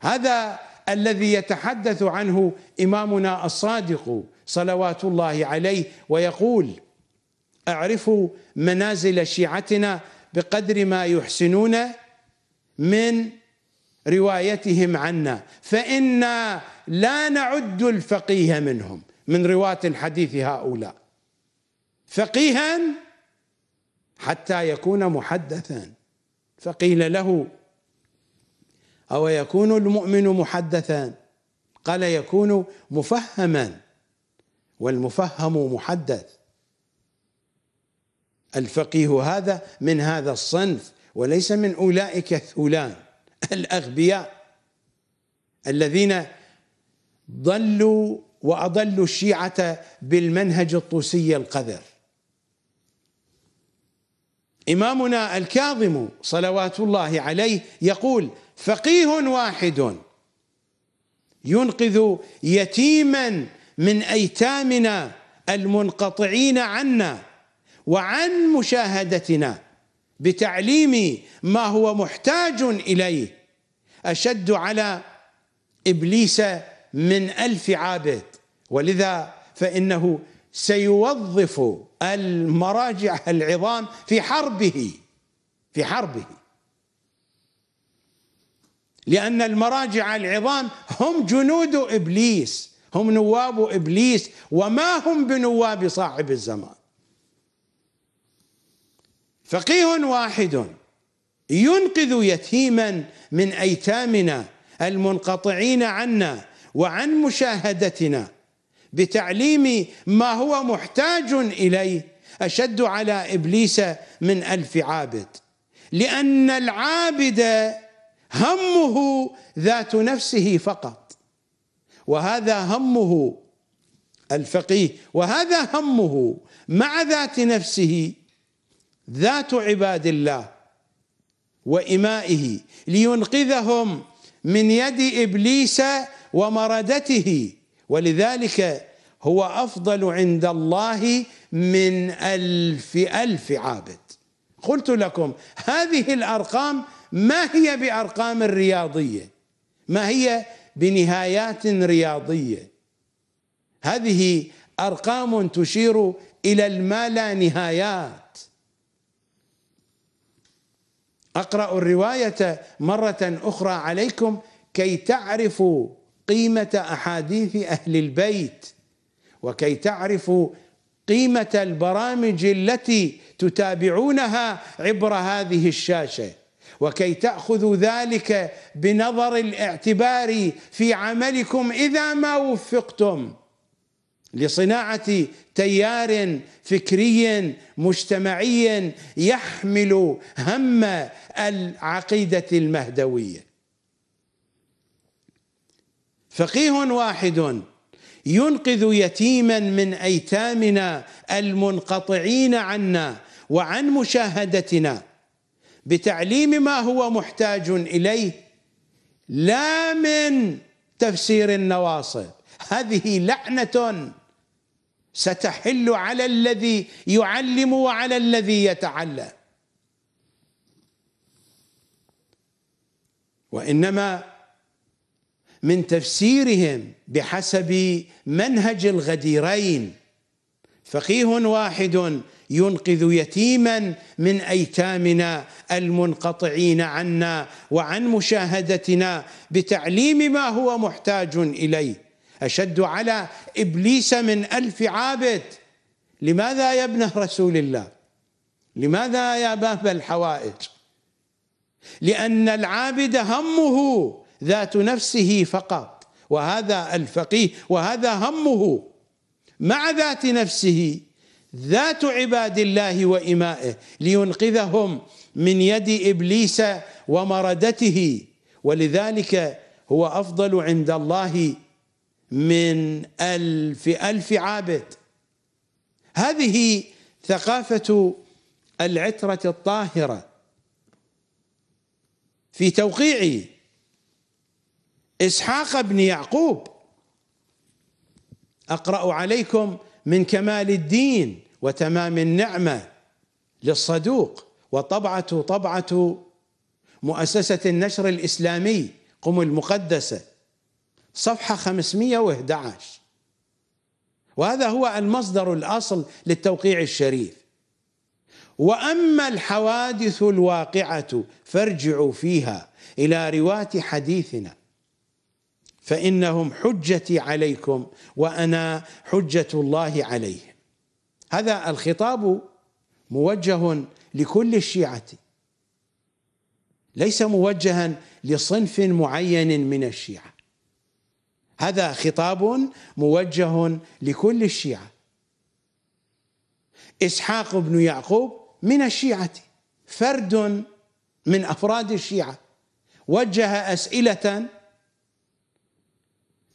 هذا الذي يتحدث عنه امامنا الصادق صلوات الله عليه ويقول اعرفوا منازل شيعتنا بقدر ما يحسنون من روايتهم عنا فإنا لا نعد الفقيه منهم من رواة الحديث هؤلاء فقيها حتى يكون محدثا فقيل له أو يكون المؤمن محدثا قال يكون مفهما والمفهم محدث الفقيه هذا من هذا الصنف وليس من أولئك الثولان الأغبياء الذين ضلوا وأضلوا الشيعة بالمنهج الطوسي القذر إمامنا الكاظم صلوات الله عليه يقول فقيه واحد ينقذ يتيما من ايتامنا المنقطعين عنا وعن مشاهدتنا بتعليم ما هو محتاج اليه اشد على ابليس من الف عابد ولذا فانه سيوظف المراجع العظام في حربه في حربه لأن المراجع العظام هم جنود إبليس هم نواب إبليس وما هم بنواب صاحب الزمان فقيه واحد ينقذ يتيما من أيتامنا المنقطعين عنا وعن مشاهدتنا بتعليم ما هو محتاج إليه أشد على إبليس من ألف عابد لأن العابد همه ذات نفسه فقط وهذا همه الفقيه وهذا همه مع ذات نفسه ذات عباد الله وإمائه لينقذهم من يد إبليس ومردته ولذلك هو أفضل عند الله من ألف ألف عابد قلت لكم هذه الأرقام ما هي بأرقام رياضية ما هي بنهايات رياضية هذه أرقام تشير إلى الما لا نهايات أقرأ الرواية مرة أخرى عليكم كي تعرفوا قيمة أحاديث أهل البيت وكي تعرفوا قيمة البرامج التي تتابعونها عبر هذه الشاشة وكي تاخذوا ذلك بنظر الاعتبار في عملكم اذا ما وفقتم لصناعه تيار فكري مجتمعي يحمل هم العقيده المهدويه فقيه واحد ينقذ يتيما من ايتامنا المنقطعين عنا وعن مشاهدتنا بتعليم ما هو محتاج اليه لا من تفسير النواصب هذه لعنه ستحل على الذي يعلم وعلى الذي يتعلم وانما من تفسيرهم بحسب منهج الغديرين فقيه واحد ينقذ يتيما من ايتامنا المنقطعين عنا وعن مشاهدتنا بتعليم ما هو محتاج اليه اشد على ابليس من الف عابد لماذا يا ابن رسول الله لماذا يا باب الحوائج لان العابد همه ذات نفسه فقط وهذا الفقيه وهذا همه مع ذات نفسه ذات عباد الله وإمائه لينقذهم من يد إبليس ومردته ولذلك هو أفضل عند الله من ألف ألف عابد هذه ثقافة العترة الطاهرة في توقيع إسحاق بن يعقوب اقرا عليكم من كمال الدين وتمام النعمه للصدوق وطبعه طبعه مؤسسه النشر الاسلامي قم المقدسه صفحه 511 وهذا هو المصدر الاصل للتوقيع الشريف واما الحوادث الواقعه فارجعوا فيها الى رواه حديثنا فإنهم حجتي عليكم وأنا حجة الله عليهم هذا الخطاب موجه لكل الشيعة ليس موجها لصنف معين من الشيعة هذا خطاب موجه لكل الشيعة إسحاق بن يعقوب من الشيعة فرد من أفراد الشيعة وجه أسئلة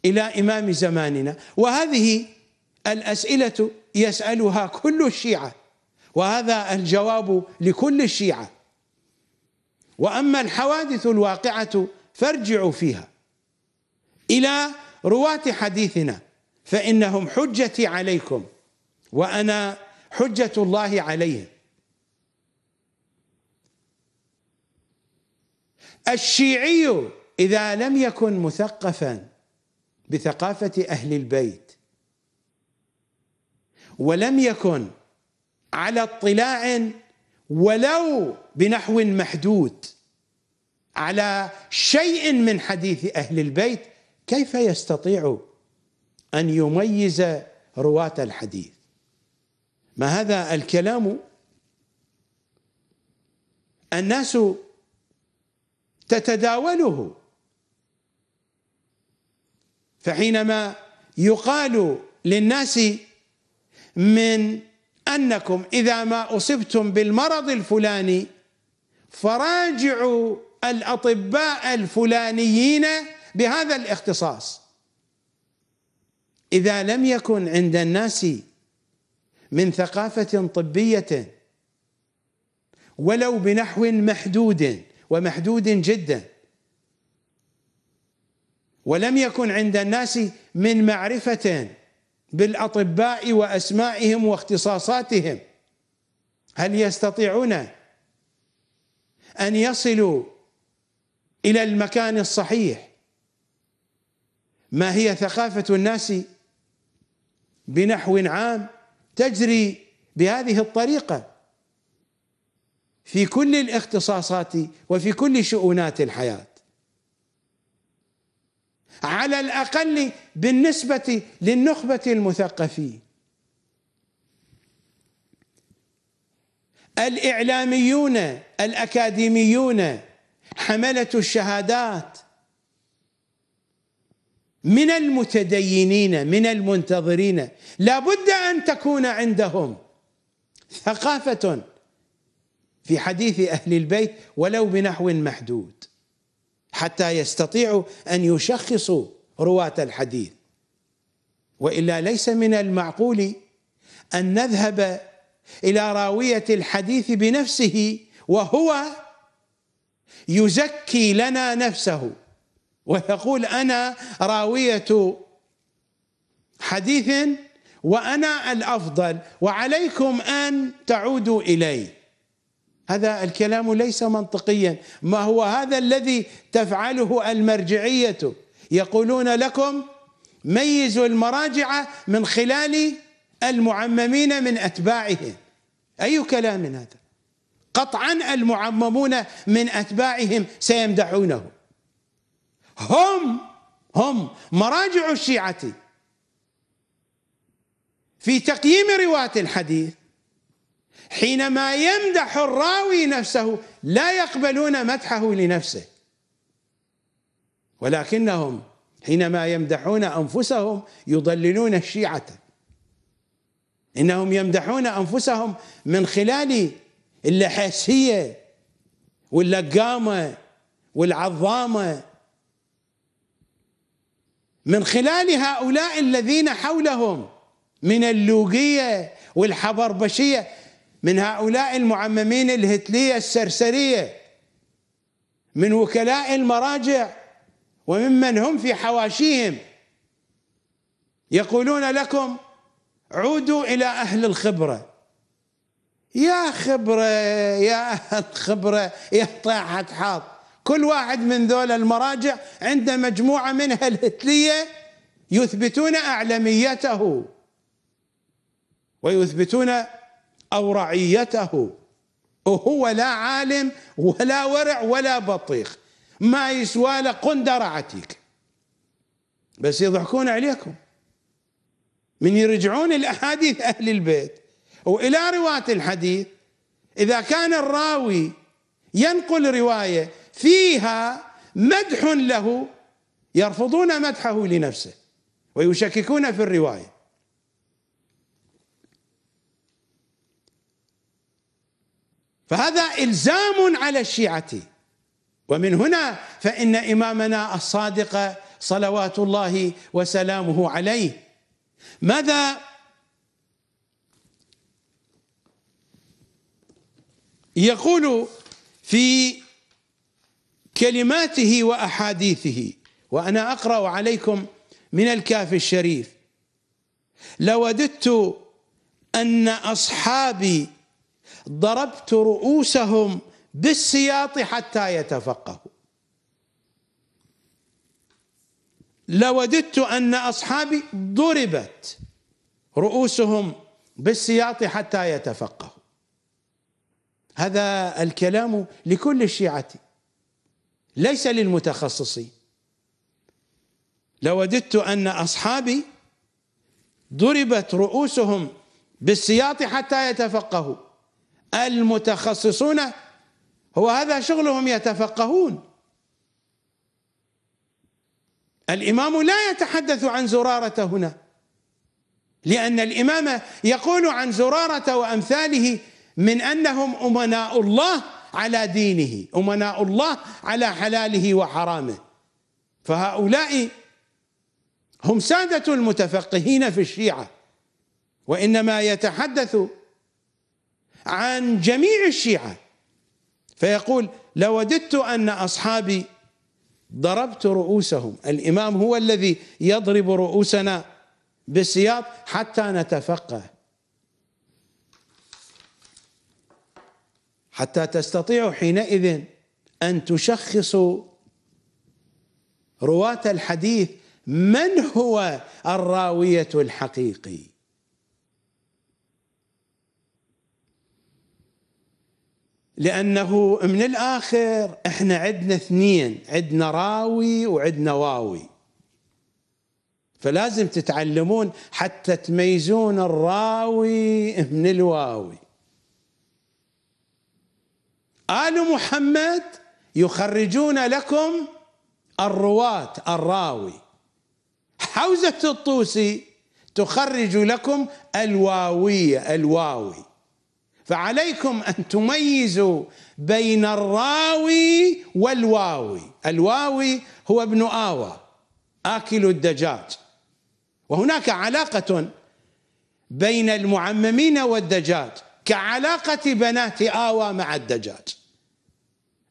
إلى إمام زماننا وهذه الأسئلة يسألها كل الشيعة وهذا الجواب لكل الشيعة وأما الحوادث الواقعة فارجعوا فيها إلى رواة حديثنا فإنهم حجتي عليكم وأنا حجة الله عليهم الشيعي إذا لم يكن مثقفاً بثقافة أهل البيت ولم يكن على اطلاع ولو بنحو محدود على شيء من حديث أهل البيت كيف يستطيع أن يميز رواة الحديث ما هذا الكلام الناس تتداوله فحينما يقال للناس من انكم اذا ما اصبتم بالمرض الفلاني فراجعوا الاطباء الفلانيين بهذا الاختصاص اذا لم يكن عند الناس من ثقافه طبيه ولو بنحو محدود ومحدود جدا ولم يكن عند الناس من معرفة بالأطباء وأسمائهم واختصاصاتهم هل يستطيعون أن يصلوا إلى المكان الصحيح ما هي ثقافة الناس بنحو عام تجري بهذه الطريقة في كل الاختصاصات وفي كل شؤونات الحياة على الاقل بالنسبه للنخبه المثقفين الاعلاميون الاكاديميون حمله الشهادات من المتدينين من المنتظرين لابد ان تكون عندهم ثقافه في حديث اهل البيت ولو بنحو محدود حتى يستطيعوا ان يشخصوا رواه الحديث والا ليس من المعقول ان نذهب الى راويه الحديث بنفسه وهو يزكي لنا نفسه ويقول انا راويه حديث وانا الافضل وعليكم ان تعودوا الي هذا الكلام ليس منطقيا ما هو هذا الذي تفعله المرجعية يقولون لكم ميزوا المراجع من خلال المعممين من أتباعهم أي كلام هذا قطعا المعممون من أتباعهم سيمدحونه هم هم مراجع الشيعة في تقييم رواة الحديث حينما يمدح الراوي نفسه لا يقبلون مدحه لنفسه ولكنهم حينما يمدحون انفسهم يضللون الشيعه انهم يمدحون انفسهم من خلال اللحسيه واللقامه والعظامه من خلال هؤلاء الذين حولهم من اللوقيه والحبربشيه من هؤلاء المعممين الهتلية السرسرية من وكلاء المراجع وممن هم في حواشيهم يقولون لكم عودوا إلى أهل الخبرة يا خبرة يا أهل خبرة يا طاحة حاط كل واحد من ذول المراجع عنده مجموعة منها الهتلية يثبتون أعلميته ويثبتون أو رعيته وهو لا عالم ولا ورع ولا بطيخ ما يسوى له قندرة عتيك بس يضحكون عليكم من يرجعون الأحاديث أهل البيت وإلى رواة الحديث إذا كان الراوي ينقل رواية فيها مدح له يرفضون مدحه لنفسه ويشككون في الروايه فهذا إلزام على الشيعة ومن هنا فإن إمامنا الصادق صلوات الله وسلامه عليه ماذا يقول في كلماته واحاديثه وانا اقرا عليكم من الكاف الشريف لوددت ان اصحابي ضربت رؤوسهم بالسياط حتى يتفقهوا لوددت ان اصحابي ضربت رؤوسهم بالسياط حتى يتفقهوا هذا الكلام لكل الشيعة ليس للمتخصصين لوددت أن أصحابي ضربت رؤوسهم بالسياط حتى يتفقهوا المتخصصون هو هذا شغلهم يتفقهون الإمام لا يتحدث عن زرارة هنا لأن الإمام يقول عن زرارة وأمثاله من أنهم أمناء الله على دينه أمناء الله على حلاله وحرامه فهؤلاء هم سادة المتفقهين في الشيعة وإنما يتحدث عن جميع الشيعة فيقول لوددت أن أصحابي ضربت رؤوسهم الإمام هو الذي يضرب رؤوسنا بالسياط حتى نتفقه حتى تستطيعوا حينئذ أن تشخصوا رواة الحديث من هو الراوية الحقيقي لانه من الاخر احنا عندنا اثنين عندنا راوي وعندنا واوي فلازم تتعلمون حتى تميزون الراوي من الواوي آل محمد يخرجون لكم الرواة الراوي حوزة الطوسي تخرج لكم الواوية الواوي فعليكم أن تميزوا بين الراوي والواوي الواوي هو ابن آوى آكل الدجاج وهناك علاقة بين المعممين والدجاج كعلاقة بنات آوى مع الدجاج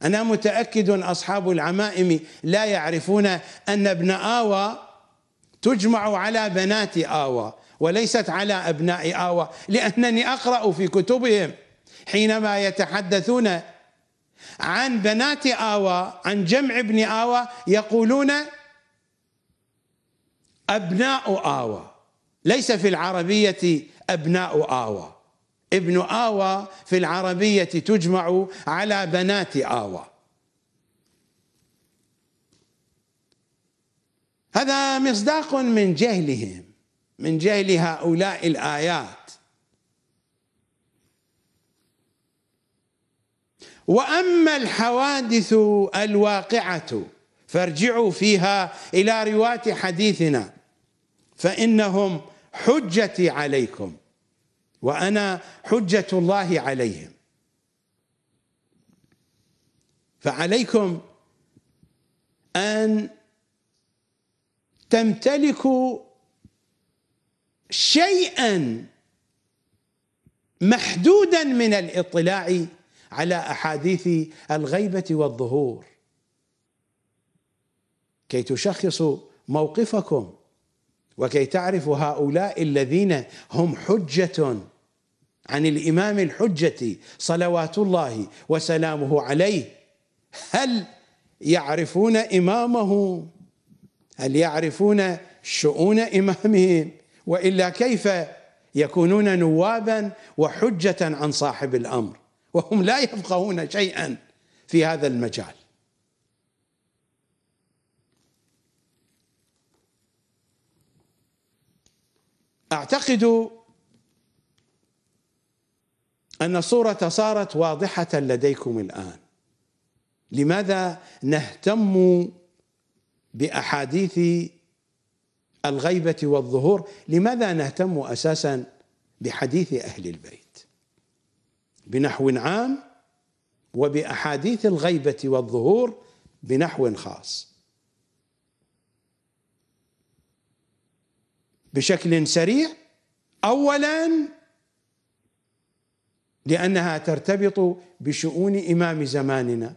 أنا متأكد أصحاب العمائم لا يعرفون أن ابن آوى تجمع على بنات آوى وليست على أبناء آوى لأنني أقرأ في كتبهم حينما يتحدثون عن بنات آوى عن جمع ابن آوى يقولون أبناء آوى ليس في العربية أبناء آوى ابن آوى في العربية تجمع على بنات آوى هذا مصداق من جهلهم من جهل هؤلاء الآيات وأما الحوادث الواقعة فارجعوا فيها إلى رواة حديثنا فإنهم حجتي عليكم وأنا حجة الله عليهم فعليكم أن تمتلكوا شيئا محدودا من الاطلاع على احاديث الغيبه والظهور كي تشخصوا موقفكم وكي تعرفوا هؤلاء الذين هم حجه عن الامام الحجه صلوات الله وسلامه عليه هل يعرفون امامهم هل يعرفون شؤون امامهم والا كيف يكونون نوابا وحجه عن صاحب الامر وهم لا يفقهون شيئا في هذا المجال اعتقد ان الصوره صارت واضحه لديكم الان لماذا نهتم باحاديث الغيبة والظهور لماذا نهتم أساسا بحديث أهل البيت بنحو عام وبأحاديث الغيبة والظهور بنحو خاص بشكل سريع اولا لانها ترتبط بشؤون امام زماننا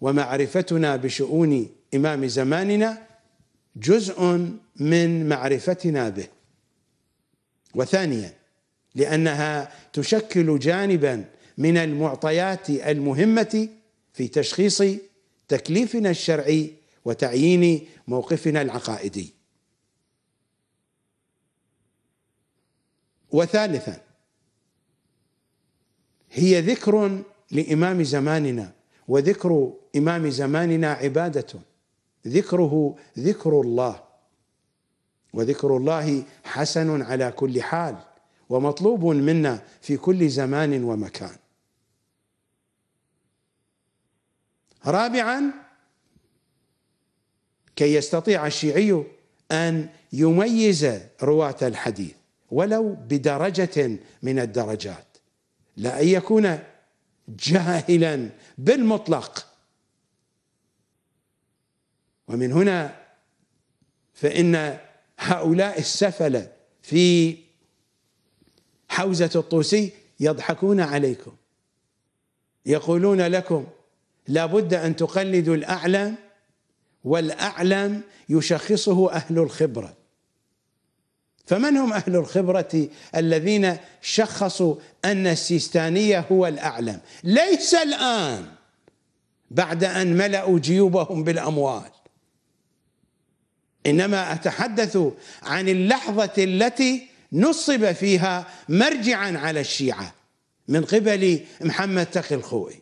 ومعرفتنا بشؤون امام زماننا جزء من معرفتنا به وثانيا لانها تشكل جانبا من المعطيات المهمه في تشخيص تكليفنا الشرعي وتعيين موقفنا العقائدي وثالثا هي ذكر لامام زماننا وذكر امام زماننا عباده ذكره ذكر الله وذكر الله حسن على كل حال ومطلوب منا في كل زمان ومكان رابعا كي يستطيع الشيعي ان يميز رواه الحديث ولو بدرجه من الدرجات لا ان يكون جاهلا بالمطلق ومن هنا فإن هؤلاء السفلة في حوزة الطوسي يضحكون عليكم يقولون لكم لابد أن تقلدوا الأعلم والأعلم يشخصه أهل الخبرة فمن هم أهل الخبرة الذين شخصوا أن السيستانية هو الأعلم ليس الآن بعد أن ملأوا جيوبهم بالأموال انما اتحدث عن اللحظه التي نصب فيها مرجعا على الشيعه من قبل محمد تقي الخوئي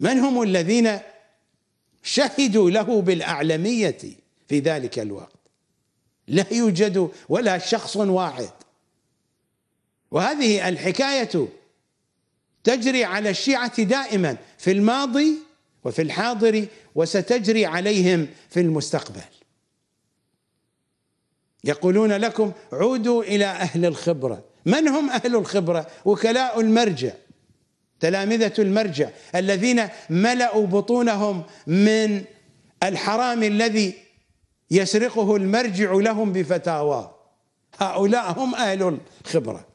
من هم الذين شهدوا له بالاعلميه في ذلك الوقت لا يوجد ولا شخص واحد وهذه الحكايه تجري على الشيعه دائما في الماضي وفي الحاضر وستجري عليهم في المستقبل يقولون لكم عودوا الى اهل الخبره من هم اهل الخبره وكلاء المرجع تلامذه المرجع الذين ملأوا بطونهم من الحرام الذي يسرقه المرجع لهم بفتاواه هؤلاء هم اهل الخبره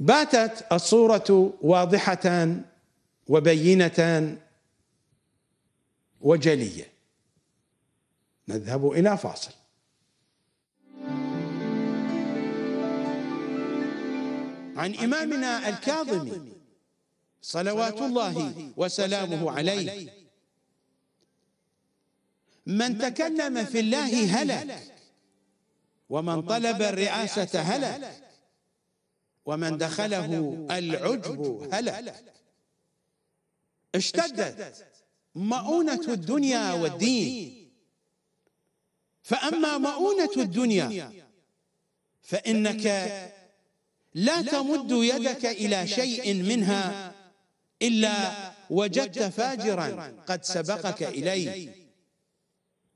باتت الصوره واضحه وبينه وجليه نذهب الى فاصل عن امامنا الكاظمي صلوات الله وسلامه عليه من تكلم في الله هلك ومن طلب الرئاسه هلك ومن دخله العجب هلك اشتدت مؤونة الدنيا والدين فأما مؤونة الدنيا فإنك لا تمد يدك إلى شيء منها إلا وجدت فاجرا قد سبقك إليه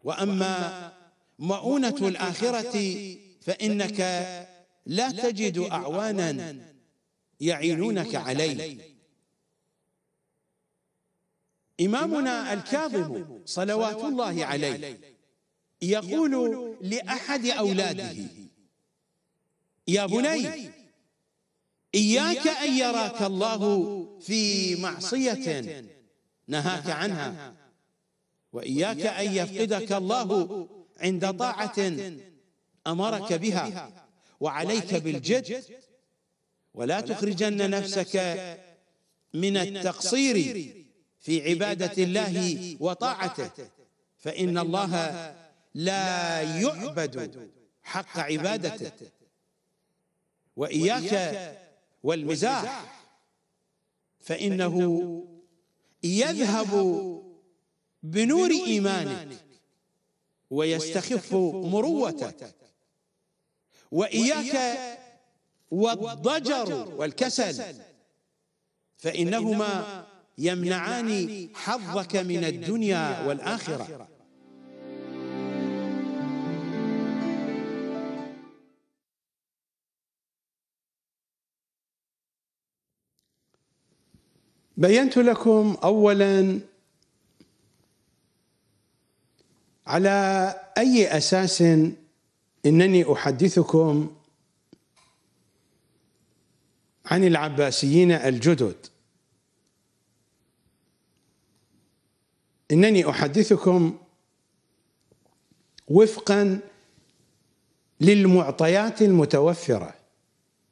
وأما مؤونة الآخرة فإنك لا تجد أعوانا يعينونك عليه إمامنا الكاظم صلوات الله عليه يقول لأحد أولاده يا بني إياك أن يراك الله في معصية نهاك عنها وإياك أن يفقدك الله عند طاعة أمرك بها وعليك بالجد ولا تخرجن نفسك من التقصير في عبادة الله وطاعته فإن الله لا يعبد حق عبادته وإياك والمزاح فإنه يذهب بنور إيمانك ويستخف مروتك وإياك والضجر والكسل فإنهما يمنعان حظك من الدنيا والآخرة بينت لكم اولا على اي اساس انني احدثكم عن العباسيين الجدد انني احدثكم وفقا للمعطيات المتوفره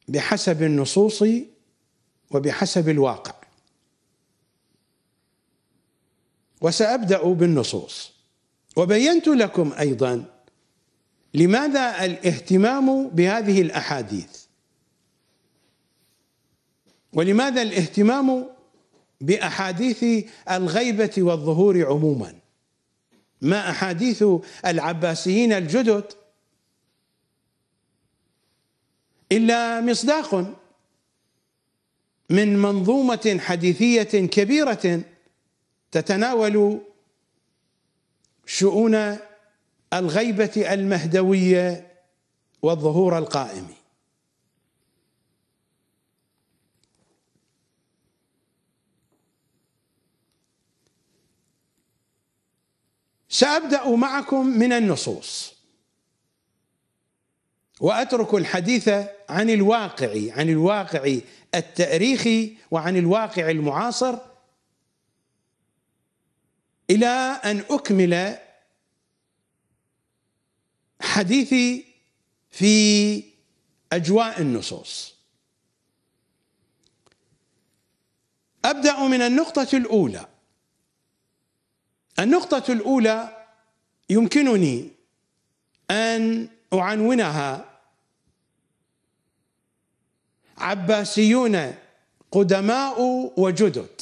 بحسب النصوص وبحسب الواقع وسابدا بالنصوص وبينت لكم ايضا لماذا الاهتمام بهذه الاحاديث ولماذا الاهتمام باحاديث الغيبه والظهور عموما ما احاديث العباسيين الجدد الا مصداق من منظومه حديثيه كبيره تتناول شؤون الغيبة المهدوية والظهور القائم سأبدأ معكم من النصوص وأترك الحديث عن الواقع عن الواقع التاريخي وعن الواقع المعاصر إلى أن أكمل حديثي في اجواء النصوص ابدا من النقطه الاولى النقطه الاولى يمكنني ان اعنونها عباسيون قدماء وجدد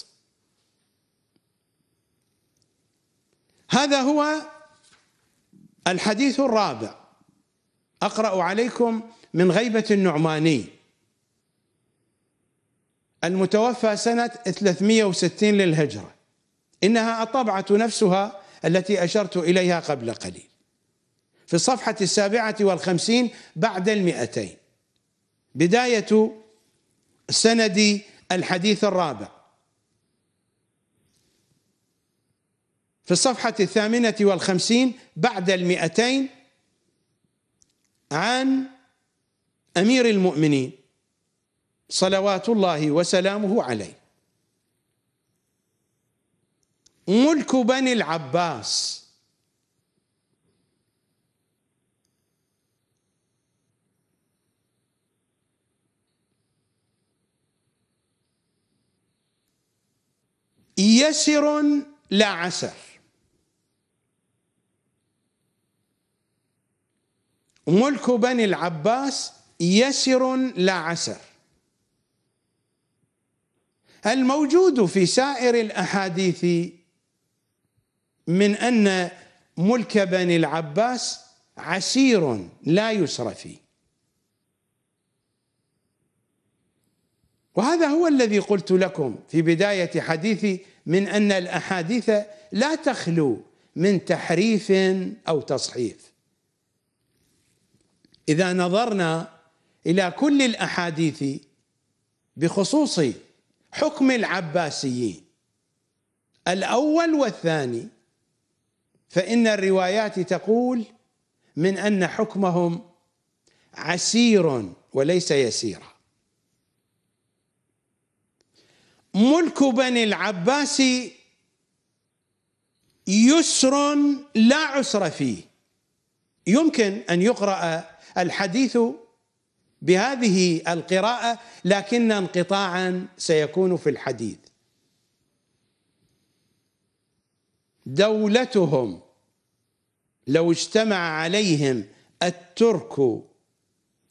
هذا هو الحديث الرابع أقرأ عليكم من غيبة النعماني المتوفى سنة 360 للهجرة إنها الطبعة نفسها التي أشرت إليها قبل قليل في الصفحة السابعة والخمسين بعد المئتين بداية سند الحديث الرابع في الصفحة الثامنة والخمسين بعد المئتين عن أمير المؤمنين صلوات الله وسلامه عليه ملك بني العباس يسر لا عسر ملك بني العباس يسر لا عسر الموجود في سائر الاحاديث من ان ملك بني العباس عسير لا يسر فيه وهذا هو الذي قلت لكم في بدايه حديثي من ان الاحاديث لا تخلو من تحريف او تصحيف اذا نظرنا الى كل الاحاديث بخصوص حكم العباسيين الاول والثاني فان الروايات تقول من ان حكمهم عسير وليس يسيرا ملك بني العباس يسر لا عسر فيه يمكن ان يقرا الحديث بهذه القراءة لكن انقطاعا سيكون في الحديث دولتهم لو اجتمع عليهم الترك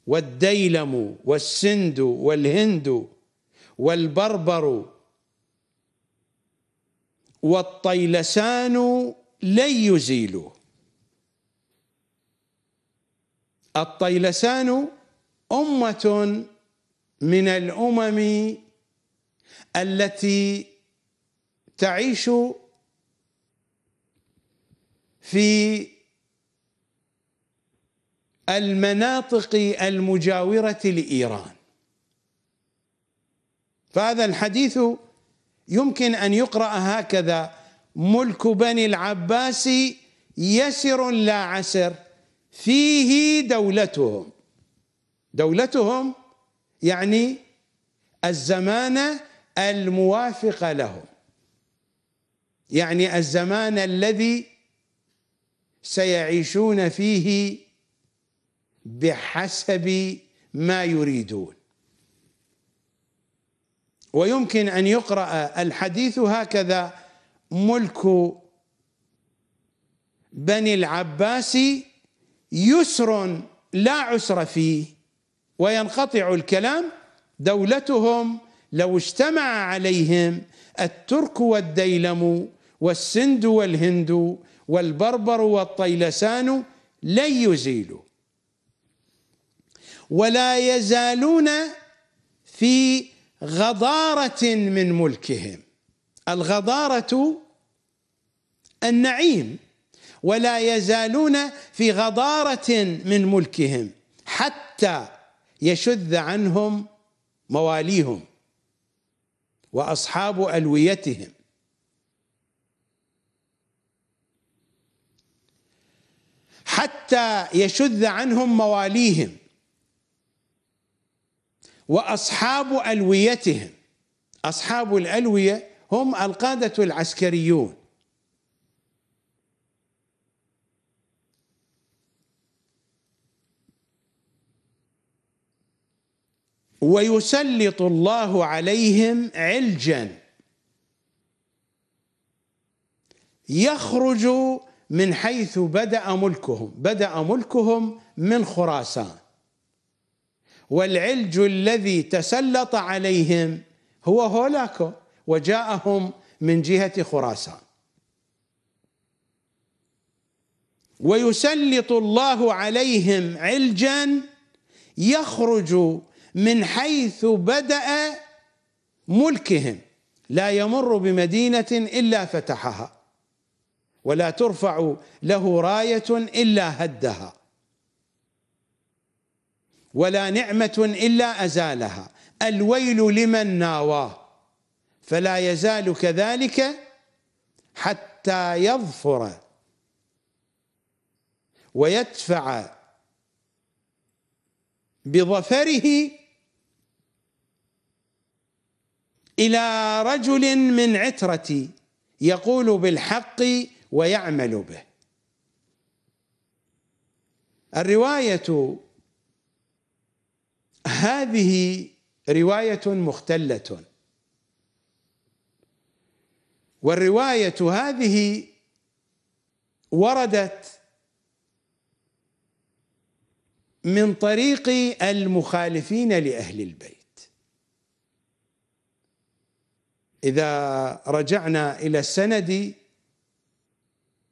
والديلم والسند والهند والبربر والطيلسان لن يزيلوه الطيلسان أمة من الأمم التي تعيش في المناطق المجاورة لإيران فهذا الحديث يمكن أن يقرأ هكذا ملك بني العباس يسر لا عسر فيه دولتهم دولتهم يعني الزمان الموافق لهم يعني الزمان الذي سيعيشون فيه بحسب ما يريدون ويمكن ان يقرا الحديث هكذا ملك بني العباس يسر لا عسر فيه وينقطع الكلام دولتهم لو اجتمع عليهم الترك والديلم والسند والهند والبربر والطيلسان لن يزيلوا ولا يزالون في غضارة من ملكهم الغضارة النعيم ولا يزالون في غضارة من ملكهم حتى يشذ عنهم مواليهم وأصحاب ألويتهم حتى يشذ عنهم مواليهم واصحاب الويتهم اصحاب الالويه هم القاده العسكريون ويسلط الله عليهم علجا يخرج من حيث بدأ ملكهم بدأ ملكهم من خراسان والعلج الذي تسلط عليهم هو هولاكو وجاءهم من جهة خراسان ويسلط الله عليهم علجا يخرج من حيث بدأ ملكهم لا يمر بمدينة إلا فتحها ولا ترفع له راية إلا هدها ولا نعمة إلا أزالها الويل لمن ناواه فلا يزال كذلك حتى يظفر ويدفع بظفره إلى رجل من عترتي يقول بالحق ويعمل به الرواية هذه رواية مختلة والرواية هذه وردت من طريق المخالفين لأهل البيت إذا رجعنا إلى السند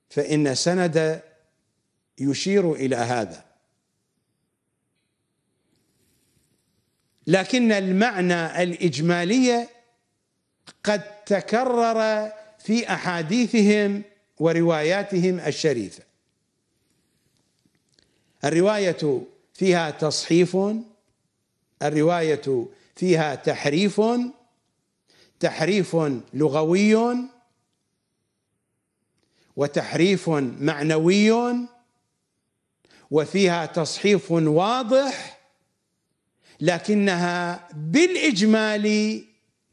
فإن السند يشير إلى هذا لكن المعنى الإجمالي قد تكرر في أحاديثهم ورواياتهم الشريفة الرواية فيها تصحيف الرواية فيها تحريف تحريف لغوي وتحريف معنوي وفيها تصحيف واضح لكنها بالاجمال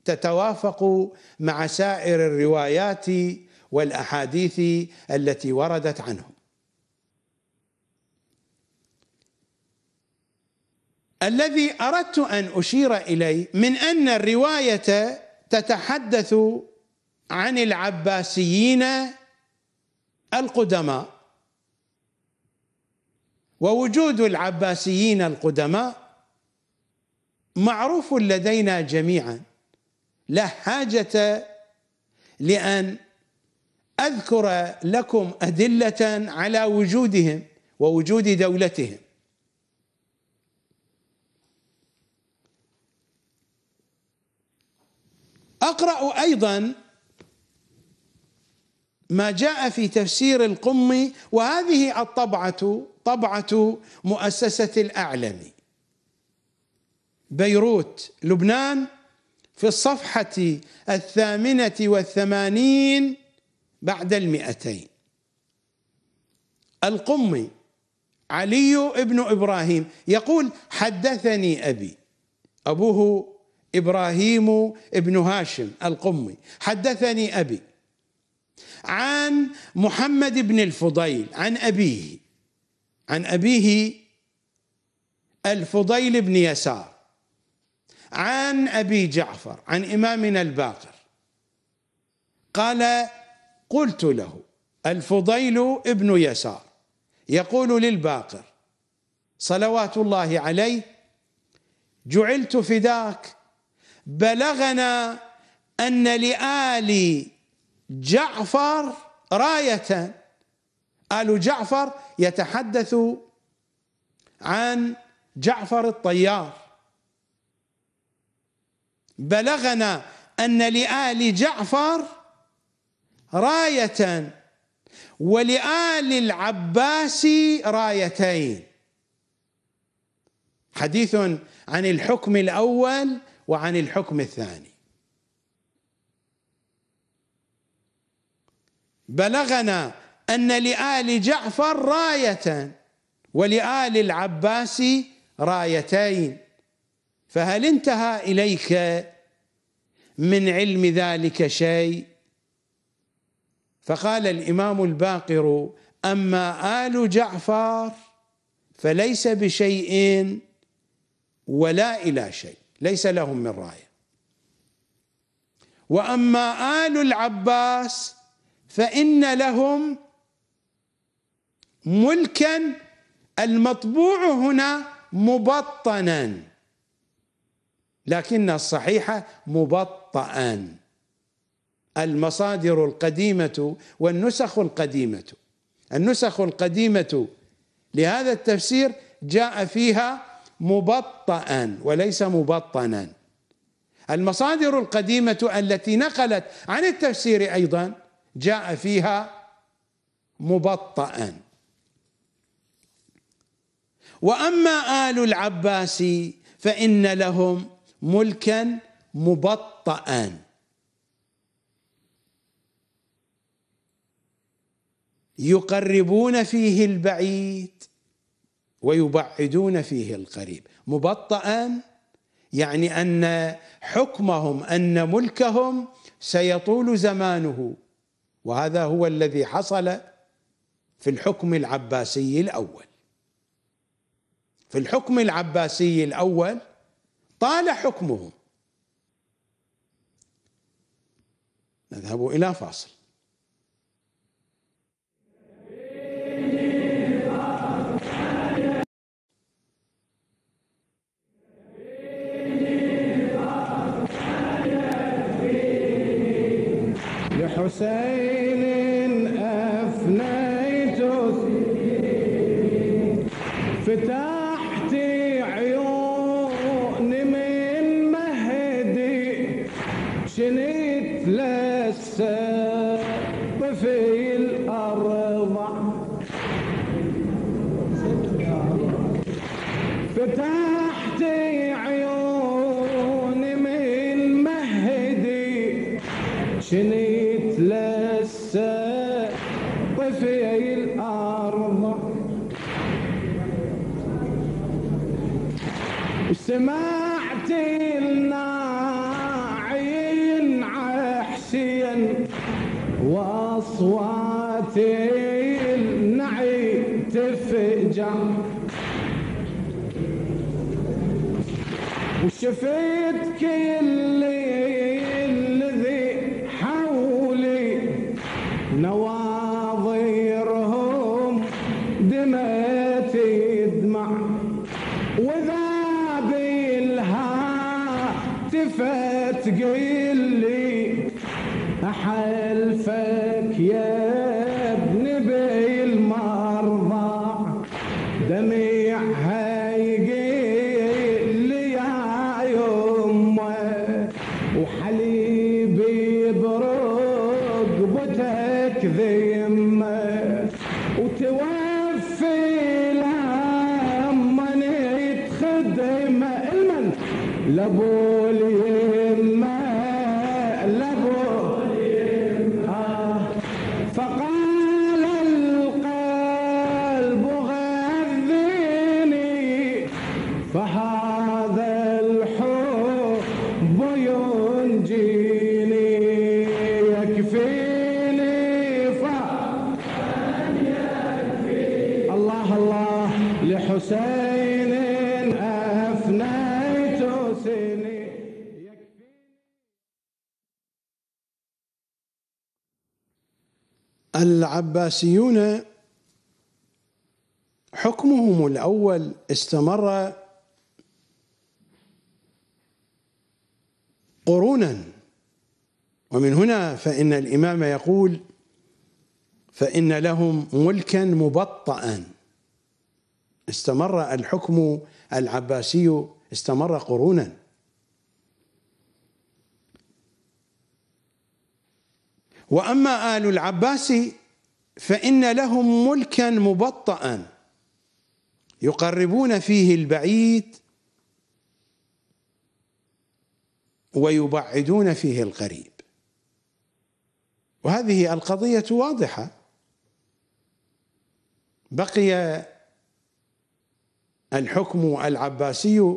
تتوافق مع سائر الروايات والاحاديث التي وردت عنه الذي اردت ان اشير اليه من ان الروايه تتحدث عن العباسيين القدماء ووجود العباسيين القدماء معروف لدينا جميعا لا حاجه لان اذكر لكم ادله على وجودهم ووجود دولتهم أقرأ أيضا ما جاء في تفسير القمي وهذه الطبعة طبعة مؤسسة الاعلم بيروت لبنان في الصفحة الثامنة والثمانين بعد المئتين القمي علي بن إبراهيم يقول حدثني أبي أبوه ابراهيم ابن هاشم القمي حدثني ابي عن محمد بن الفضيل عن ابيه عن ابيه الفضيل بن يسار عن ابي جعفر عن امامنا الباقر قال قلت له الفضيل ابن يسار يقول للباقر صلوات الله عليه جعلت فداك بلغنا ان لآل جعفر راية آل جعفر يتحدث عن جعفر الطيار بلغنا ان لآل جعفر راية ولآل العباس رايتين حديث عن الحكم الاول وعن الحكم الثاني بلغنا أن لآل جعفر راية ولآل العباس رايتين فهل انتهى إليك من علم ذلك شيء فقال الإمام الباقر أما آل جعفر فليس بشيء ولا إلى شيء ليس لهم من رايه واما ال العباس فان لهم ملكا المطبوع هنا مبطنا لكن الصحيح مبطأ المصادر القديمة والنسخ القديمة النسخ القديمة لهذا التفسير جاء فيها مبطئا وليس مبطنا المصادر القديمة التي نقلت عن التفسير أيضا جاء فيها مبطئا واما ال العباس فان لهم ملكا مبطئا يقربون فيه البعيد ويبعدون فيه القريب مبطئا يعني ان حكمهم ان ملكهم سيطول زمانه وهذا هو الذي حصل في الحكم العباسي الاول في الحكم العباسي الاول طال حكمهم نذهب الى فاصل say شفيت كل العباسيون حكمهم الأول استمر قرونا ومن هنا فإن الإمام يقول فإن لهم ملكا مبطئا استمر الحكم العباسي استمر قرونا وأما آل العباس فإن لهم ملكا مبطئا يقربون فيه البعيد ويبعدون فيه القريب وهذه القضية واضحة بقي الحكم العباسي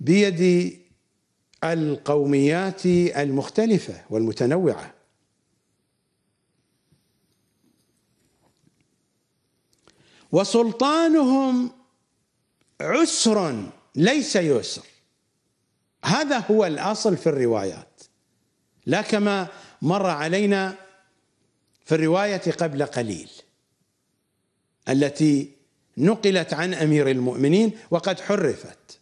بيد القوميات المختلفة والمتنوعة وسلطانهم عسر ليس يسر هذا هو الاصل في الروايات لا كما مر علينا في الروايه قبل قليل التي نقلت عن امير المؤمنين وقد حرفت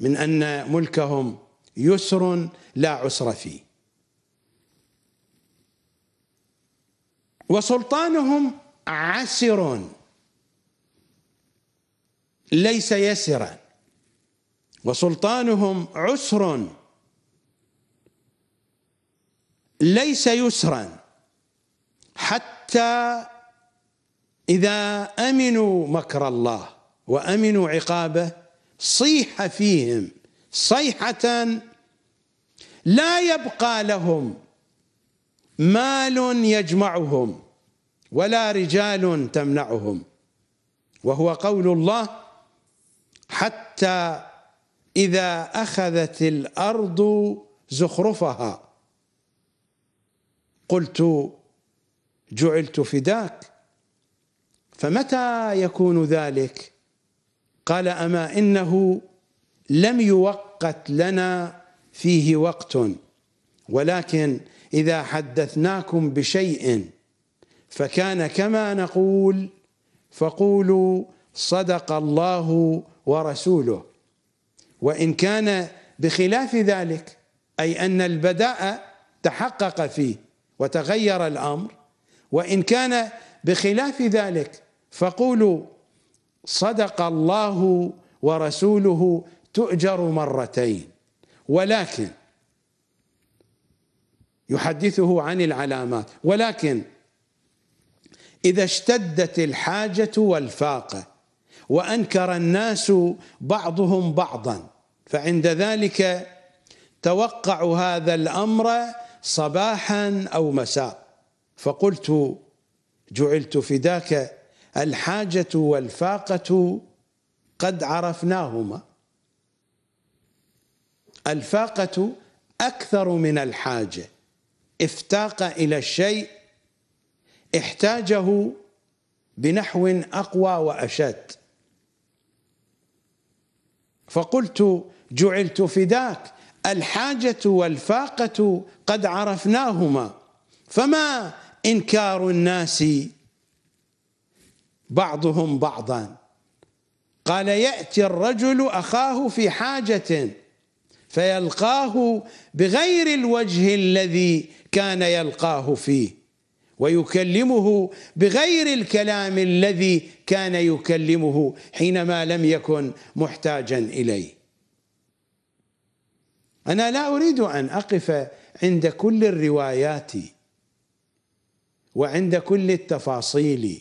من ان ملكهم يسر لا عسر فيه وسلطانهم عسر ليس يسرا وسلطانهم عسر ليس يسرا حتى اذا امنوا مكر الله وامنوا عقابه صيح فيهم صيحه لا يبقى لهم مال يجمعهم ولا رجال تمنعهم وهو قول الله حتى إذا أخذت الأرض زخرفها قلت جعلت فداك فمتى يكون ذلك قال أما إنه لم يوقت لنا فيه وقت ولكن إذا حدثناكم بشيء فكان كما نقول فقولوا صدق الله ورسوله وان كان بخلاف ذلك اي ان البداء تحقق فيه وتغير الامر وان كان بخلاف ذلك فقولوا صدق الله ورسوله تؤجر مرتين ولكن يحدثه عن العلامات ولكن إذا اشتدت الحاجة والفاقة وأنكر الناس بعضهم بعضا فعند ذلك توقعوا هذا الأمر صباحا أو مساء فقلت جعلت فداك الحاجة والفاقة قد عرفناهما الفاقة أكثر من الحاجة افتاق إلى الشيء احتاجه بنحو اقوى واشد فقلت جعلت فداك الحاجه والفاقه قد عرفناهما فما انكار الناس بعضهم بعضا قال ياتي الرجل اخاه في حاجه فيلقاه بغير الوجه الذي كان يلقاه فيه ويكلمه بغير الكلام الذي كان يكلمه حينما لم يكن محتاجا اليه. انا لا اريد ان اقف عند كل الروايات وعند كل التفاصيل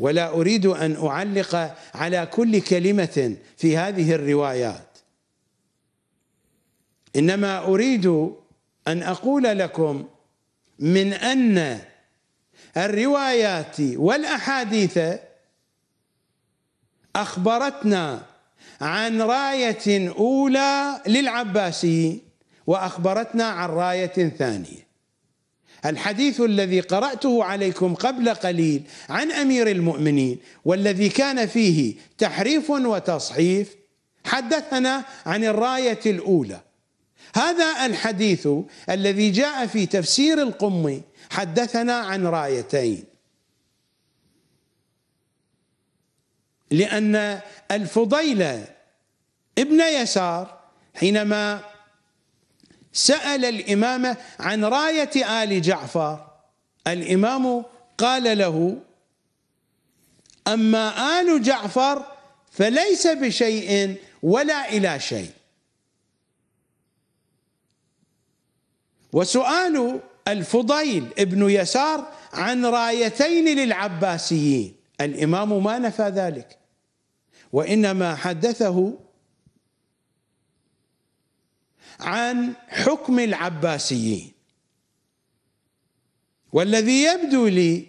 ولا اريد ان اعلق على كل كلمه في هذه الروايات انما اريد ان اقول لكم من أن الروايات والأحاديث أخبرتنا عن راية أولى للعباسيين وأخبرتنا عن راية ثانية الحديث الذي قرأته عليكم قبل قليل عن أمير المؤمنين والذي كان فيه تحريف وتصحيف حدثنا عن الراية الأولى هذا الحديث الذي جاء في تفسير القم حدثنا عن رايتين لأن الفضيل ابن يسار حينما سأل الإمام عن راية آل جعفر الإمام قال له أما آل جعفر فليس بشيء ولا إلى شيء وسؤال الفضيل ابن يسار عن رايتين للعباسيين الامام ما نفى ذلك وانما حدثه عن حكم العباسيين والذي يبدو لي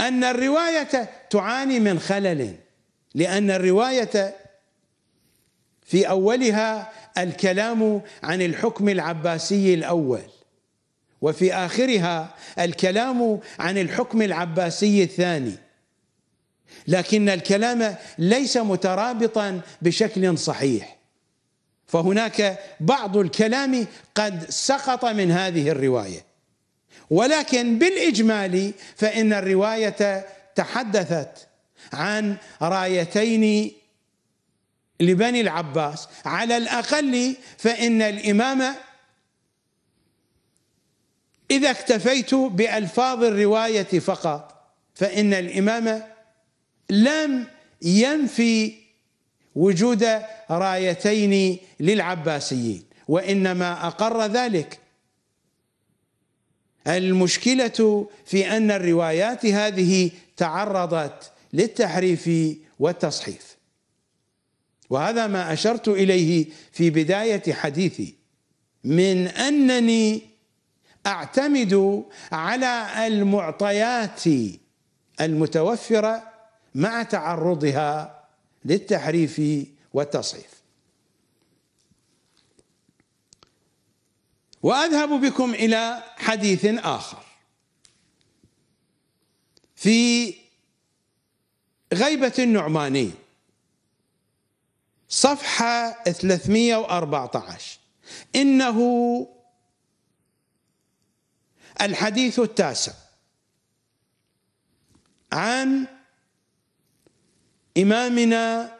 ان الروايه تعاني من خلل لان الروايه في اولها الكلام عن الحكم العباسي الاول وفي اخرها الكلام عن الحكم العباسي الثاني لكن الكلام ليس مترابطا بشكل صحيح فهناك بعض الكلام قد سقط من هذه الروايه ولكن بالاجمال فان الروايه تحدثت عن رايتين لبني العباس على الأقل فإن الإمام إذا اكتفيت بألفاظ الرواية فقط فإن الإمام لم ينفي وجود رايتين للعباسيين وإنما أقر ذلك المشكلة في أن الروايات هذه تعرضت للتحريف والتصحيف وهذا ما اشرت اليه في بدايه حديثي من انني اعتمد على المعطيات المتوفره مع تعرضها للتحريف والتصحيف واذهب بكم الى حديث اخر في غيبه النعماني صفحة 314 إنه الحديث التاسع عن إمامنا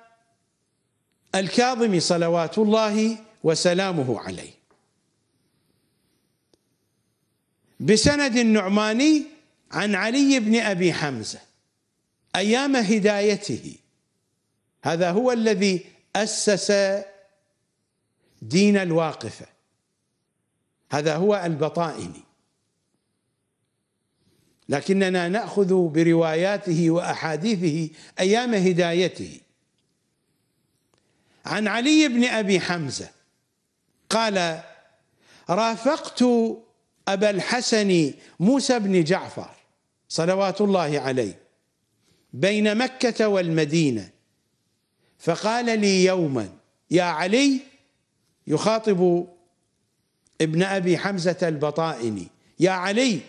الكاظم صلوات الله وسلامه عليه بسند النعماني عن علي بن أبي حمزة أيام هدايته هذا هو الذي أسس دين الواقفة هذا هو البطائني لكننا نأخذ برواياته وأحاديثه أيام هدايته عن علي بن أبي حمزة قال رافقت أبا الحسن موسى بن جعفر صلوات الله عليه بين مكة والمدينة فقال لي يوما يا علي يخاطب ابن ابي حمزه البطائني يا علي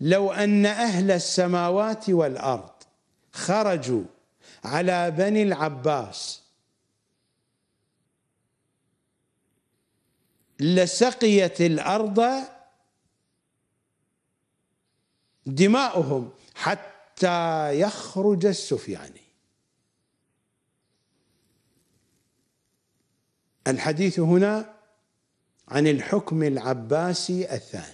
لو ان اهل السماوات والارض خرجوا على بني العباس لسقيت الارض دماؤهم حتى يخرج السفياني الحديث هنا عن الحكم العباسي الثاني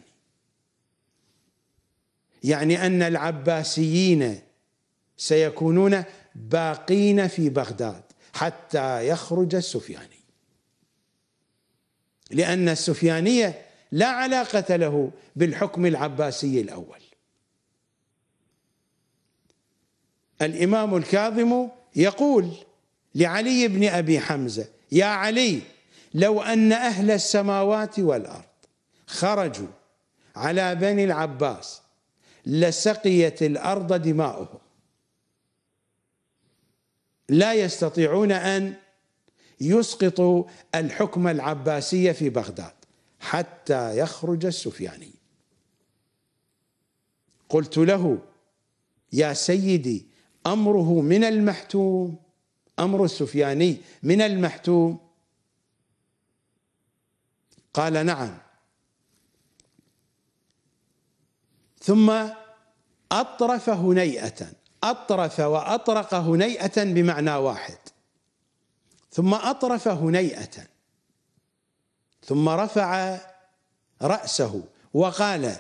يعني ان العباسيين سيكونون باقين في بغداد حتى يخرج السفياني لان السفيانيه لا علاقه له بالحكم العباسي الاول الامام الكاظم يقول لعلي بن ابي حمزه يا علي لو ان اهل السماوات والارض خرجوا على بني العباس لسقيت الارض دماؤهم لا يستطيعون ان يسقطوا الحكم العباسيه في بغداد حتى يخرج السفياني قلت له يا سيدي امره من المحتوم أمر السفياني من المحتوم قال نعم ثم أطرف هنيئة أطرف وأطرق هنيئة بمعنى واحد ثم أطرف هنيئة ثم رفع رأسه وقال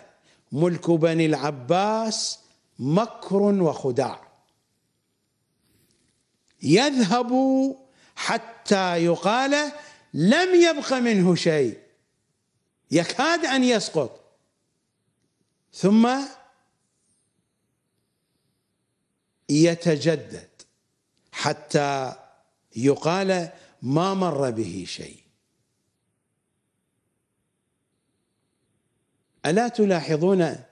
ملك بني العباس مكر وخداع يذهب حتى يقال لم يبق منه شيء يكاد ان يسقط ثم يتجدد حتى يقال ما مر به شيء الا تلاحظون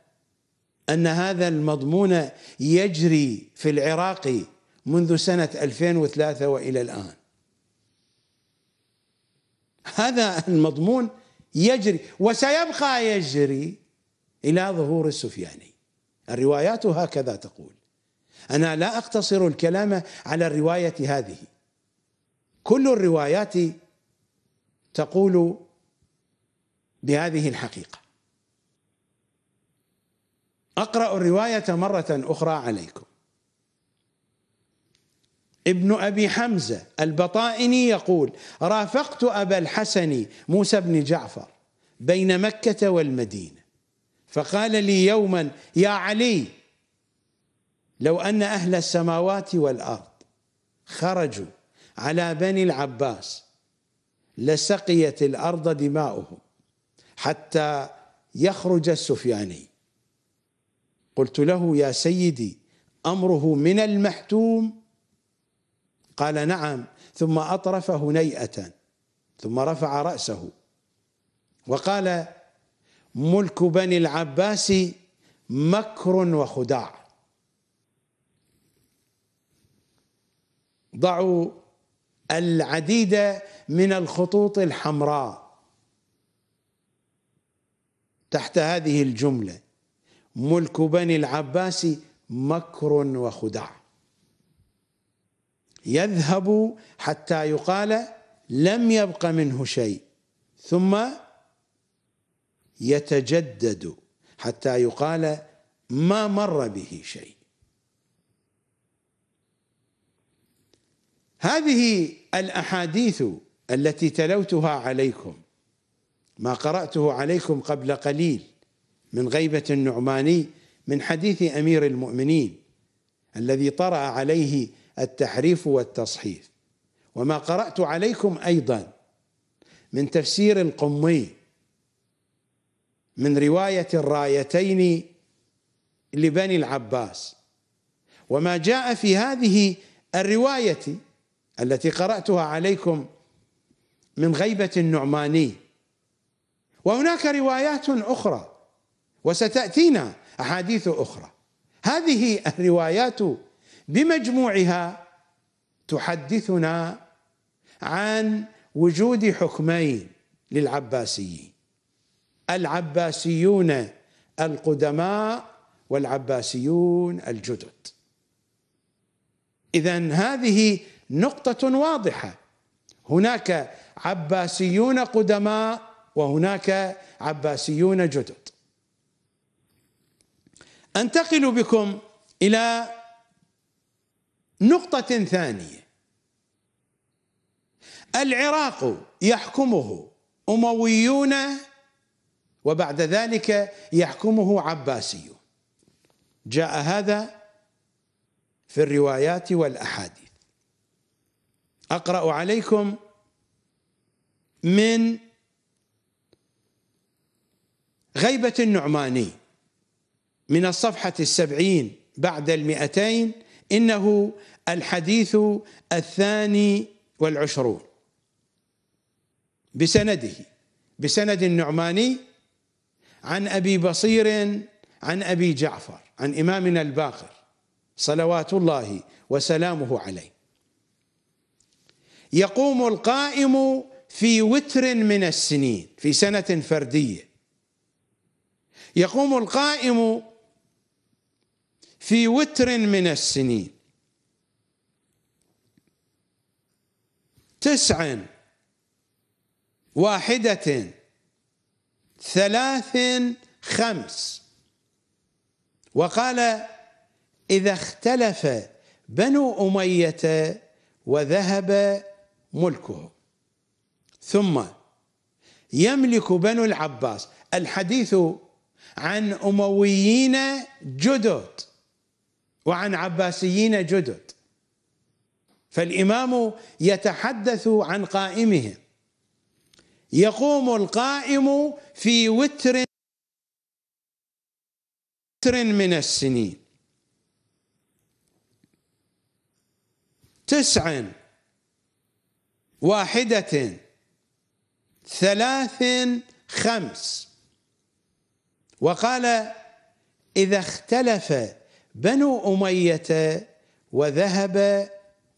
ان هذا المضمون يجري في العراق منذ سنة 2003 وإلى الآن هذا المضمون يجري وسيبقى يجري إلى ظهور السفياني الروايات هكذا تقول أنا لا أقتصر الكلام على الرواية هذه كل الروايات تقول بهذه الحقيقة أقرأ الرواية مرة أخرى عليكم ابن أبي حمزة البطائني يقول رافقت أبا الحسن موسى بن جعفر بين مكة والمدينة فقال لي يوما يا علي لو أن أهل السماوات والأرض خرجوا على بني العباس لسقيت الأرض دماؤهم حتى يخرج السفياني قلت له يا سيدي أمره من المحتوم قال نعم ثم أطرف هنيئة ثم رفع راسه وقال ملك بني العباس مكر وخداع ضعوا العديد من الخطوط الحمراء تحت هذه الجمله ملك بني العباس مكر وخداع يذهب حتى يقال لم يبق منه شيء ثم يتجدد حتى يقال ما مر به شيء هذه الاحاديث التي تلوتها عليكم ما قراته عليكم قبل قليل من غيبه النعماني من حديث امير المؤمنين الذي طرا عليه التحريف والتصحيف وما قرأت عليكم أيضا من تفسير القمي من رواية الرايتين لبني العباس وما جاء في هذه الرواية التي قرأتها عليكم من غيبة النعماني وهناك روايات أخرى وستأتينا أحاديث أخرى هذه الروايات بمجموعها تحدثنا عن وجود حكمين للعباسيين العباسيون القدماء والعباسيون الجدد اذا هذه نقطه واضحه هناك عباسيون قدماء وهناك عباسيون جدد انتقل بكم الى نقطة ثانية العراق يحكمه أمويون وبعد ذلك يحكمه عباسيون جاء هذا في الروايات والأحاديث أقرأ عليكم من غيبة النعماني من الصفحة السبعين بعد المئتين إنه الحديث الثاني والعشرون بسنده بسند النعماني عن ابي بصير عن ابي جعفر عن امامنا الباقر صلوات الله وسلامه عليه يقوم القائم في وتر من السنين في سنه فرديه يقوم القائم في وتر من السنين تسع واحدة ثلاث خمس وقال إذا اختلف بنو أمية وذهب ملكه ثم يملك بنو العباس الحديث عن أمويين جدد وعن عباسيين جدد فالإمام يتحدث عن قائمه يقوم القائم في وتر وتر من السنين تسع واحدة ثلاث خمس وقال إذا اختلف بنو أمية وذهب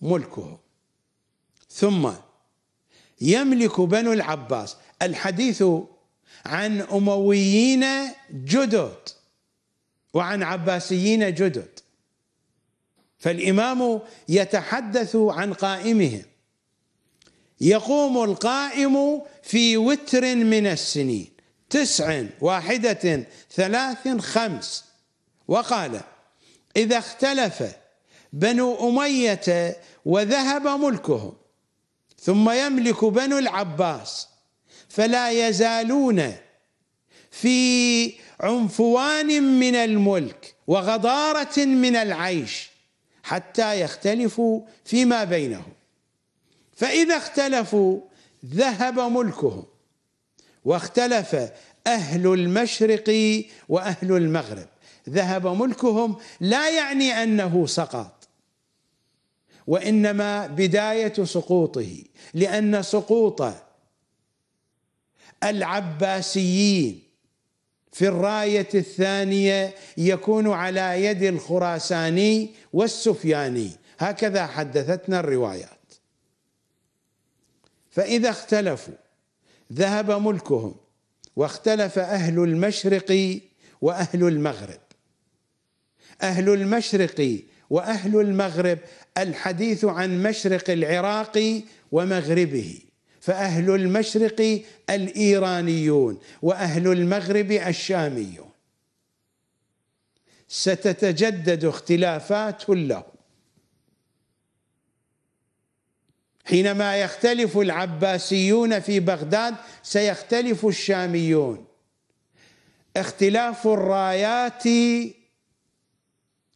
ملكه ثم يملك بنو العباس الحديث عن أمويين جدد وعن عباسيين جدد فالإمام يتحدث عن قائمهم يقوم القائم في وتر من السنين تسع واحدة ثلاث خمس وقال إذا اختلف بنو أمية وذهب ملكهم ثم يملك بنو العباس فلا يزالون في عنفوان من الملك وغضارة من العيش حتى يختلفوا فيما بينهم فإذا اختلفوا ذهب ملكهم واختلف أهل المشرق وأهل المغرب ذهب ملكهم لا يعني أنه سقط وانما بدايه سقوطه لان سقوط العباسيين في الرايه الثانيه يكون على يد الخراساني والسفياني هكذا حدثتنا الروايات فاذا اختلفوا ذهب ملكهم واختلف اهل المشرق واهل المغرب اهل المشرق واهل المغرب الحديث عن مشرق العراق ومغربه فأهل المشرق الإيرانيون وأهل المغرب الشاميون ستتجدد اختلافات له حينما يختلف العباسيون في بغداد سيختلف الشاميون اختلاف الرايات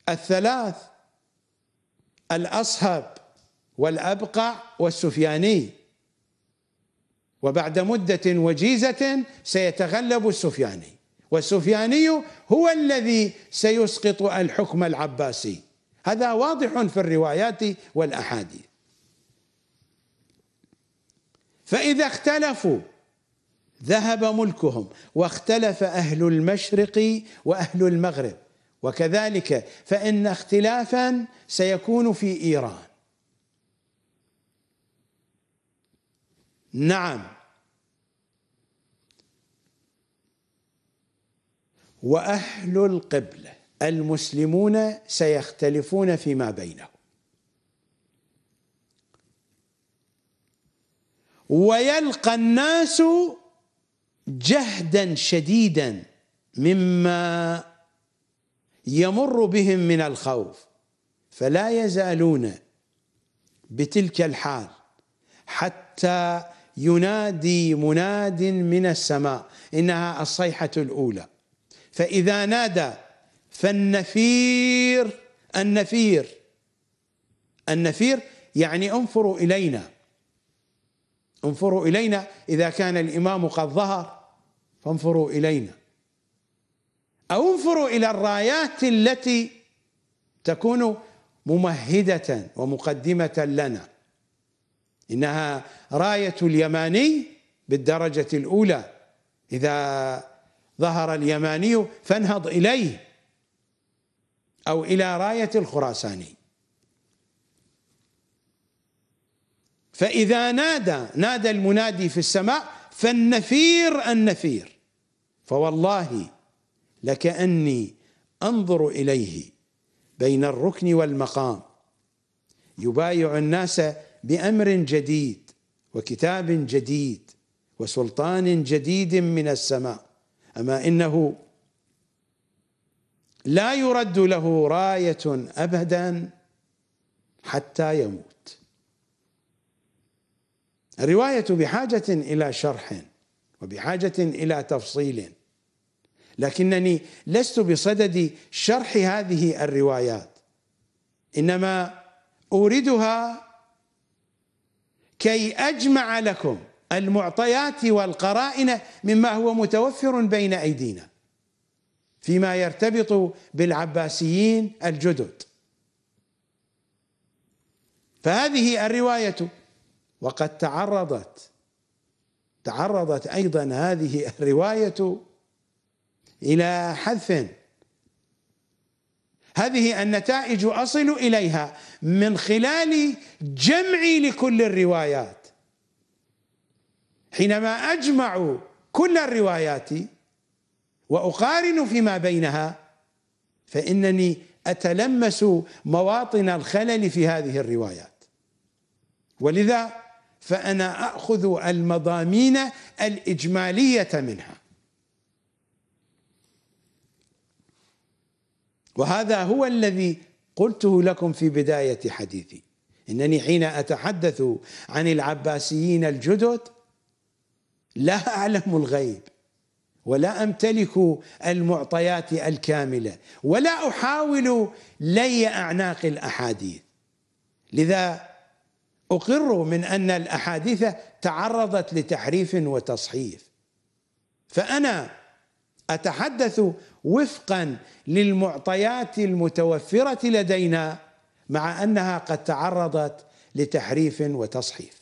الثلاث الأصهب والأبقع والسفياني وبعد مدة وجيزة سيتغلب السفياني والسفياني هو الذي سيسقط الحكم العباسي هذا واضح في الروايات والأحاديث فإذا اختلفوا ذهب ملكهم واختلف أهل المشرق وأهل المغرب وكذلك فإن اختلافا سيكون في إيران نعم وأهل القبلة المسلمون سيختلفون فيما بينهم ويلقى الناس جهدا شديدا مما يمر بهم من الخوف فلا يزالون بتلك الحال حتى ينادي مناد من السماء انها الصيحه الاولى فاذا نادى فالنفير النفير النفير يعني انفروا الينا انفروا الينا اذا كان الامام قد ظهر فانفروا الينا أو انظروا إلى الرايات التي تكون ممهدة ومقدمة لنا إنها راية اليماني بالدرجة الأولى إذا ظهر اليماني فانهض إليه أو إلى راية الخراساني فإذا نادى نادى المنادي في السماء فالنفير النفير فوالله لكأني أنظر إليه بين الركن والمقام يبايع الناس بأمر جديد وكتاب جديد وسلطان جديد من السماء أما إنه لا يرد له راية أبدا حتى يموت الرواية بحاجة إلى شرح وبحاجة إلى تفصيل لكنني لست بصدد شرح هذه الروايات انما اوردها كي اجمع لكم المعطيات والقرائن مما هو متوفر بين ايدينا فيما يرتبط بالعباسيين الجدد فهذه الروايه وقد تعرضت تعرضت ايضا هذه الروايه إلى حذف هذه النتائج أصل إليها من خلال جمعي لكل الروايات حينما أجمع كل الروايات وأقارن فيما بينها فإنني أتلمس مواطن الخلل في هذه الروايات ولذا فأنا أخذ المضامين الإجمالية منها وهذا هو الذي قلته لكم في بداية حديثي إنني حين أتحدث عن العباسيين الجدد لا أعلم الغيب ولا أمتلك المعطيات الكاملة ولا أحاول لي أعناق الأحاديث لذا أقر من أن الأحاديث تعرضت لتحريف وتصحيف فأنا أتحدث وفقا للمعطيات المتوفرة لدينا مع أنها قد تعرضت لتحريف وتصحيف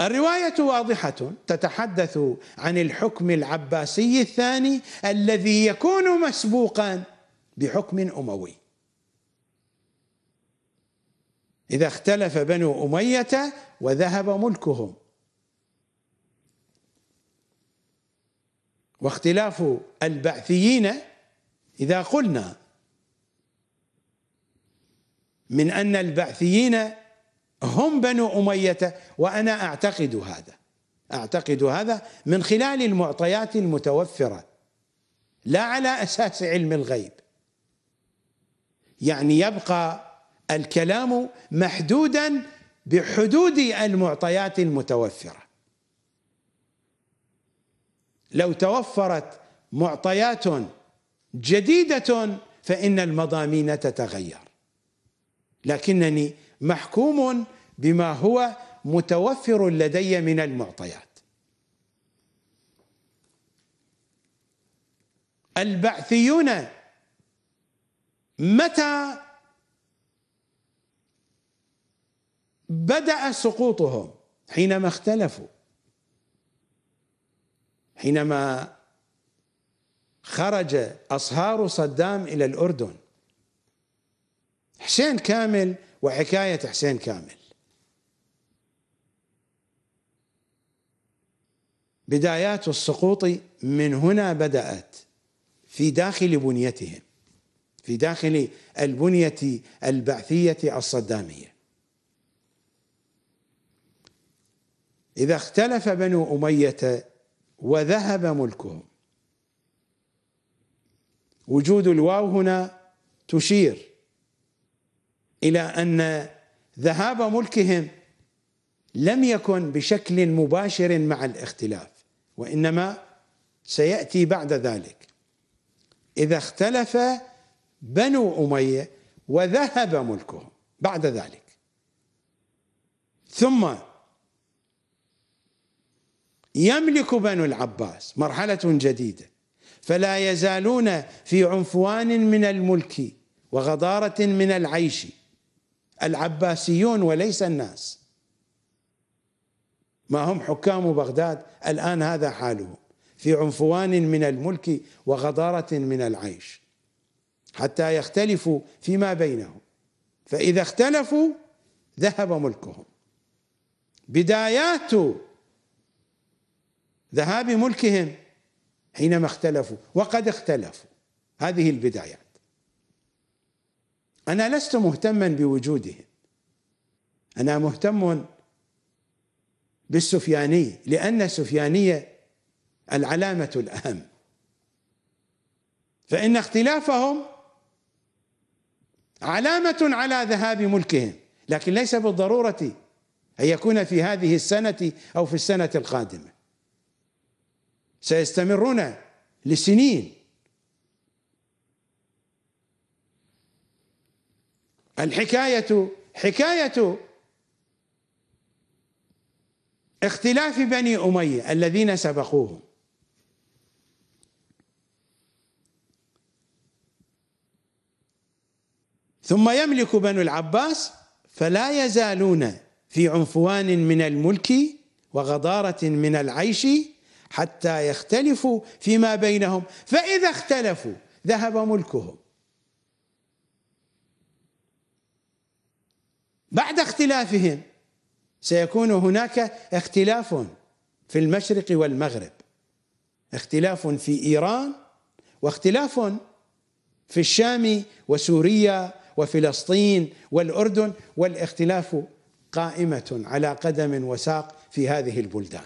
الرواية واضحة تتحدث عن الحكم العباسي الثاني الذي يكون مسبوقا بحكم أموي إذا اختلف بنو أمية وذهب ملكهم واختلاف البعثيين إذا قلنا من أن البعثيين هم بنو أمية وأنا أعتقد هذا أعتقد هذا من خلال المعطيات المتوفرة لا على أساس علم الغيب يعني يبقى الكلام محدودا بحدود المعطيات المتوفره لو توفرت معطيات جديده فان المضامين تتغير لكنني محكوم بما هو متوفر لدي من المعطيات البعثيون متى بدا سقوطهم حينما اختلفوا حينما خرج أصهار صدام إلى الأردن حسين كامل وحكاية حسين كامل بدايات السقوط من هنا بدأت في داخل بنيتهم في داخل البنية البعثية الصدامية إذا اختلف بنو أمية وذهب ملكهم وجود الواو هنا تشير الى ان ذهاب ملكهم لم يكن بشكل مباشر مع الاختلاف وانما سياتي بعد ذلك اذا اختلف بنو اميه وذهب ملكهم بعد ذلك ثم يملك بنو العباس مرحلة جديدة فلا يزالون في عنفوان من الملك وغضارة من العيش العباسيون وليس الناس ما هم حكام بغداد الآن هذا حالهم في عنفوان من الملك وغضارة من العيش حتى يختلفوا فيما بينهم فإذا اختلفوا ذهب ملكهم بدايات ذهاب ملكهم حينما اختلفوا وقد اختلفوا هذه البدايات انا لست مهتما بوجودهم انا مهتم بالسفياني لان السفيانيه العلامه الاهم فان اختلافهم علامه على ذهاب ملكهم لكن ليس بالضروره ان يكون في هذه السنه او في السنه القادمه سيستمرون لسنين الحكاية حكاية اختلاف بني أمية الذين سبقوهم ثم يملك بنو العباس فلا يزالون في عنفوان من الملك وغضارة من العيش حتى يختلفوا فيما بينهم فإذا اختلفوا ذهب ملكهم بعد اختلافهم سيكون هناك اختلاف في المشرق والمغرب اختلاف في ايران واختلاف في الشام وسوريا وفلسطين والاردن والاختلاف قائمه على قدم وساق في هذه البلدان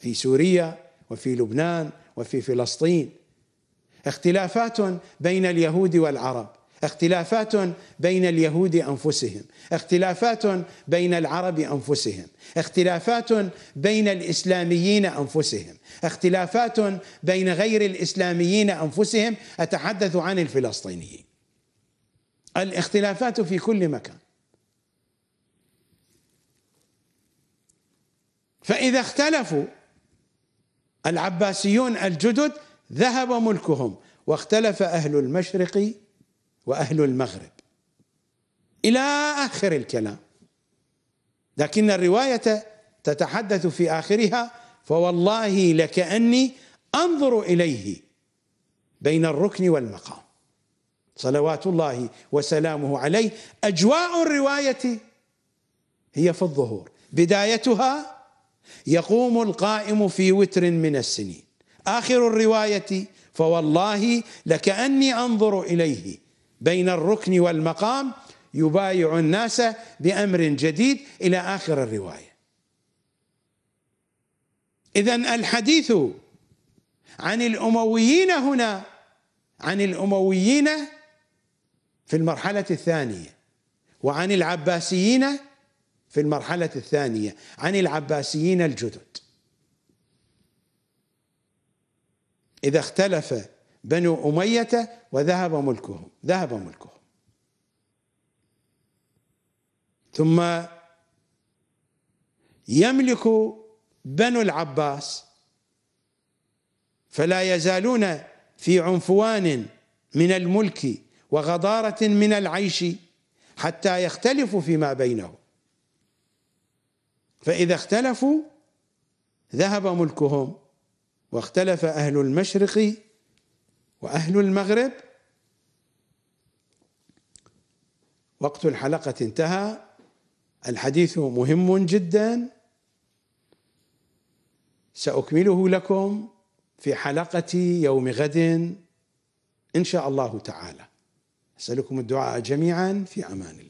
في سوريا وفي لبنان وفي فلسطين اختلافات بين اليهود والعرب اختلافات بين اليهود انفسهم اختلافات بين العرب انفسهم اختلافات بين الاسلاميين انفسهم اختلافات بين غير الاسلاميين انفسهم اتحدث عن الفلسطينيين الاختلافات في كل مكان فاذا اختلفوا العباسيون الجدد ذهب ملكهم واختلف اهل المشرق واهل المغرب الى اخر الكلام لكن الروايه تتحدث في اخرها فوالله لكاني انظر اليه بين الركن والمقام صلوات الله وسلامه عليه اجواء الروايه هي في الظهور بدايتها يقوم القائم في وتر من السنين آخر الرواية فوالله لكأني أنظر إليه بين الركن والمقام يبايع الناس بأمر جديد إلى آخر الرواية إذا الحديث عن الأمويين هنا عن الأمويين في المرحلة الثانية وعن العباسيين في المرحلة الثانية عن العباسيين الجدد إذا اختلف بنو أمية وذهب ملكهم ذهب ملكهم ثم يملك بنو العباس فلا يزالون في عنفوان من الملك وغضارة من العيش حتى يختلفوا فيما بينهم فإذا اختلفوا ذهب ملكهم واختلف أهل المشرق وأهل المغرب وقت الحلقة انتهى الحديث مهم جدا سأكمله لكم في حلقة يوم غد إن شاء الله تعالى أسألكم الدعاء جميعا في أمان الله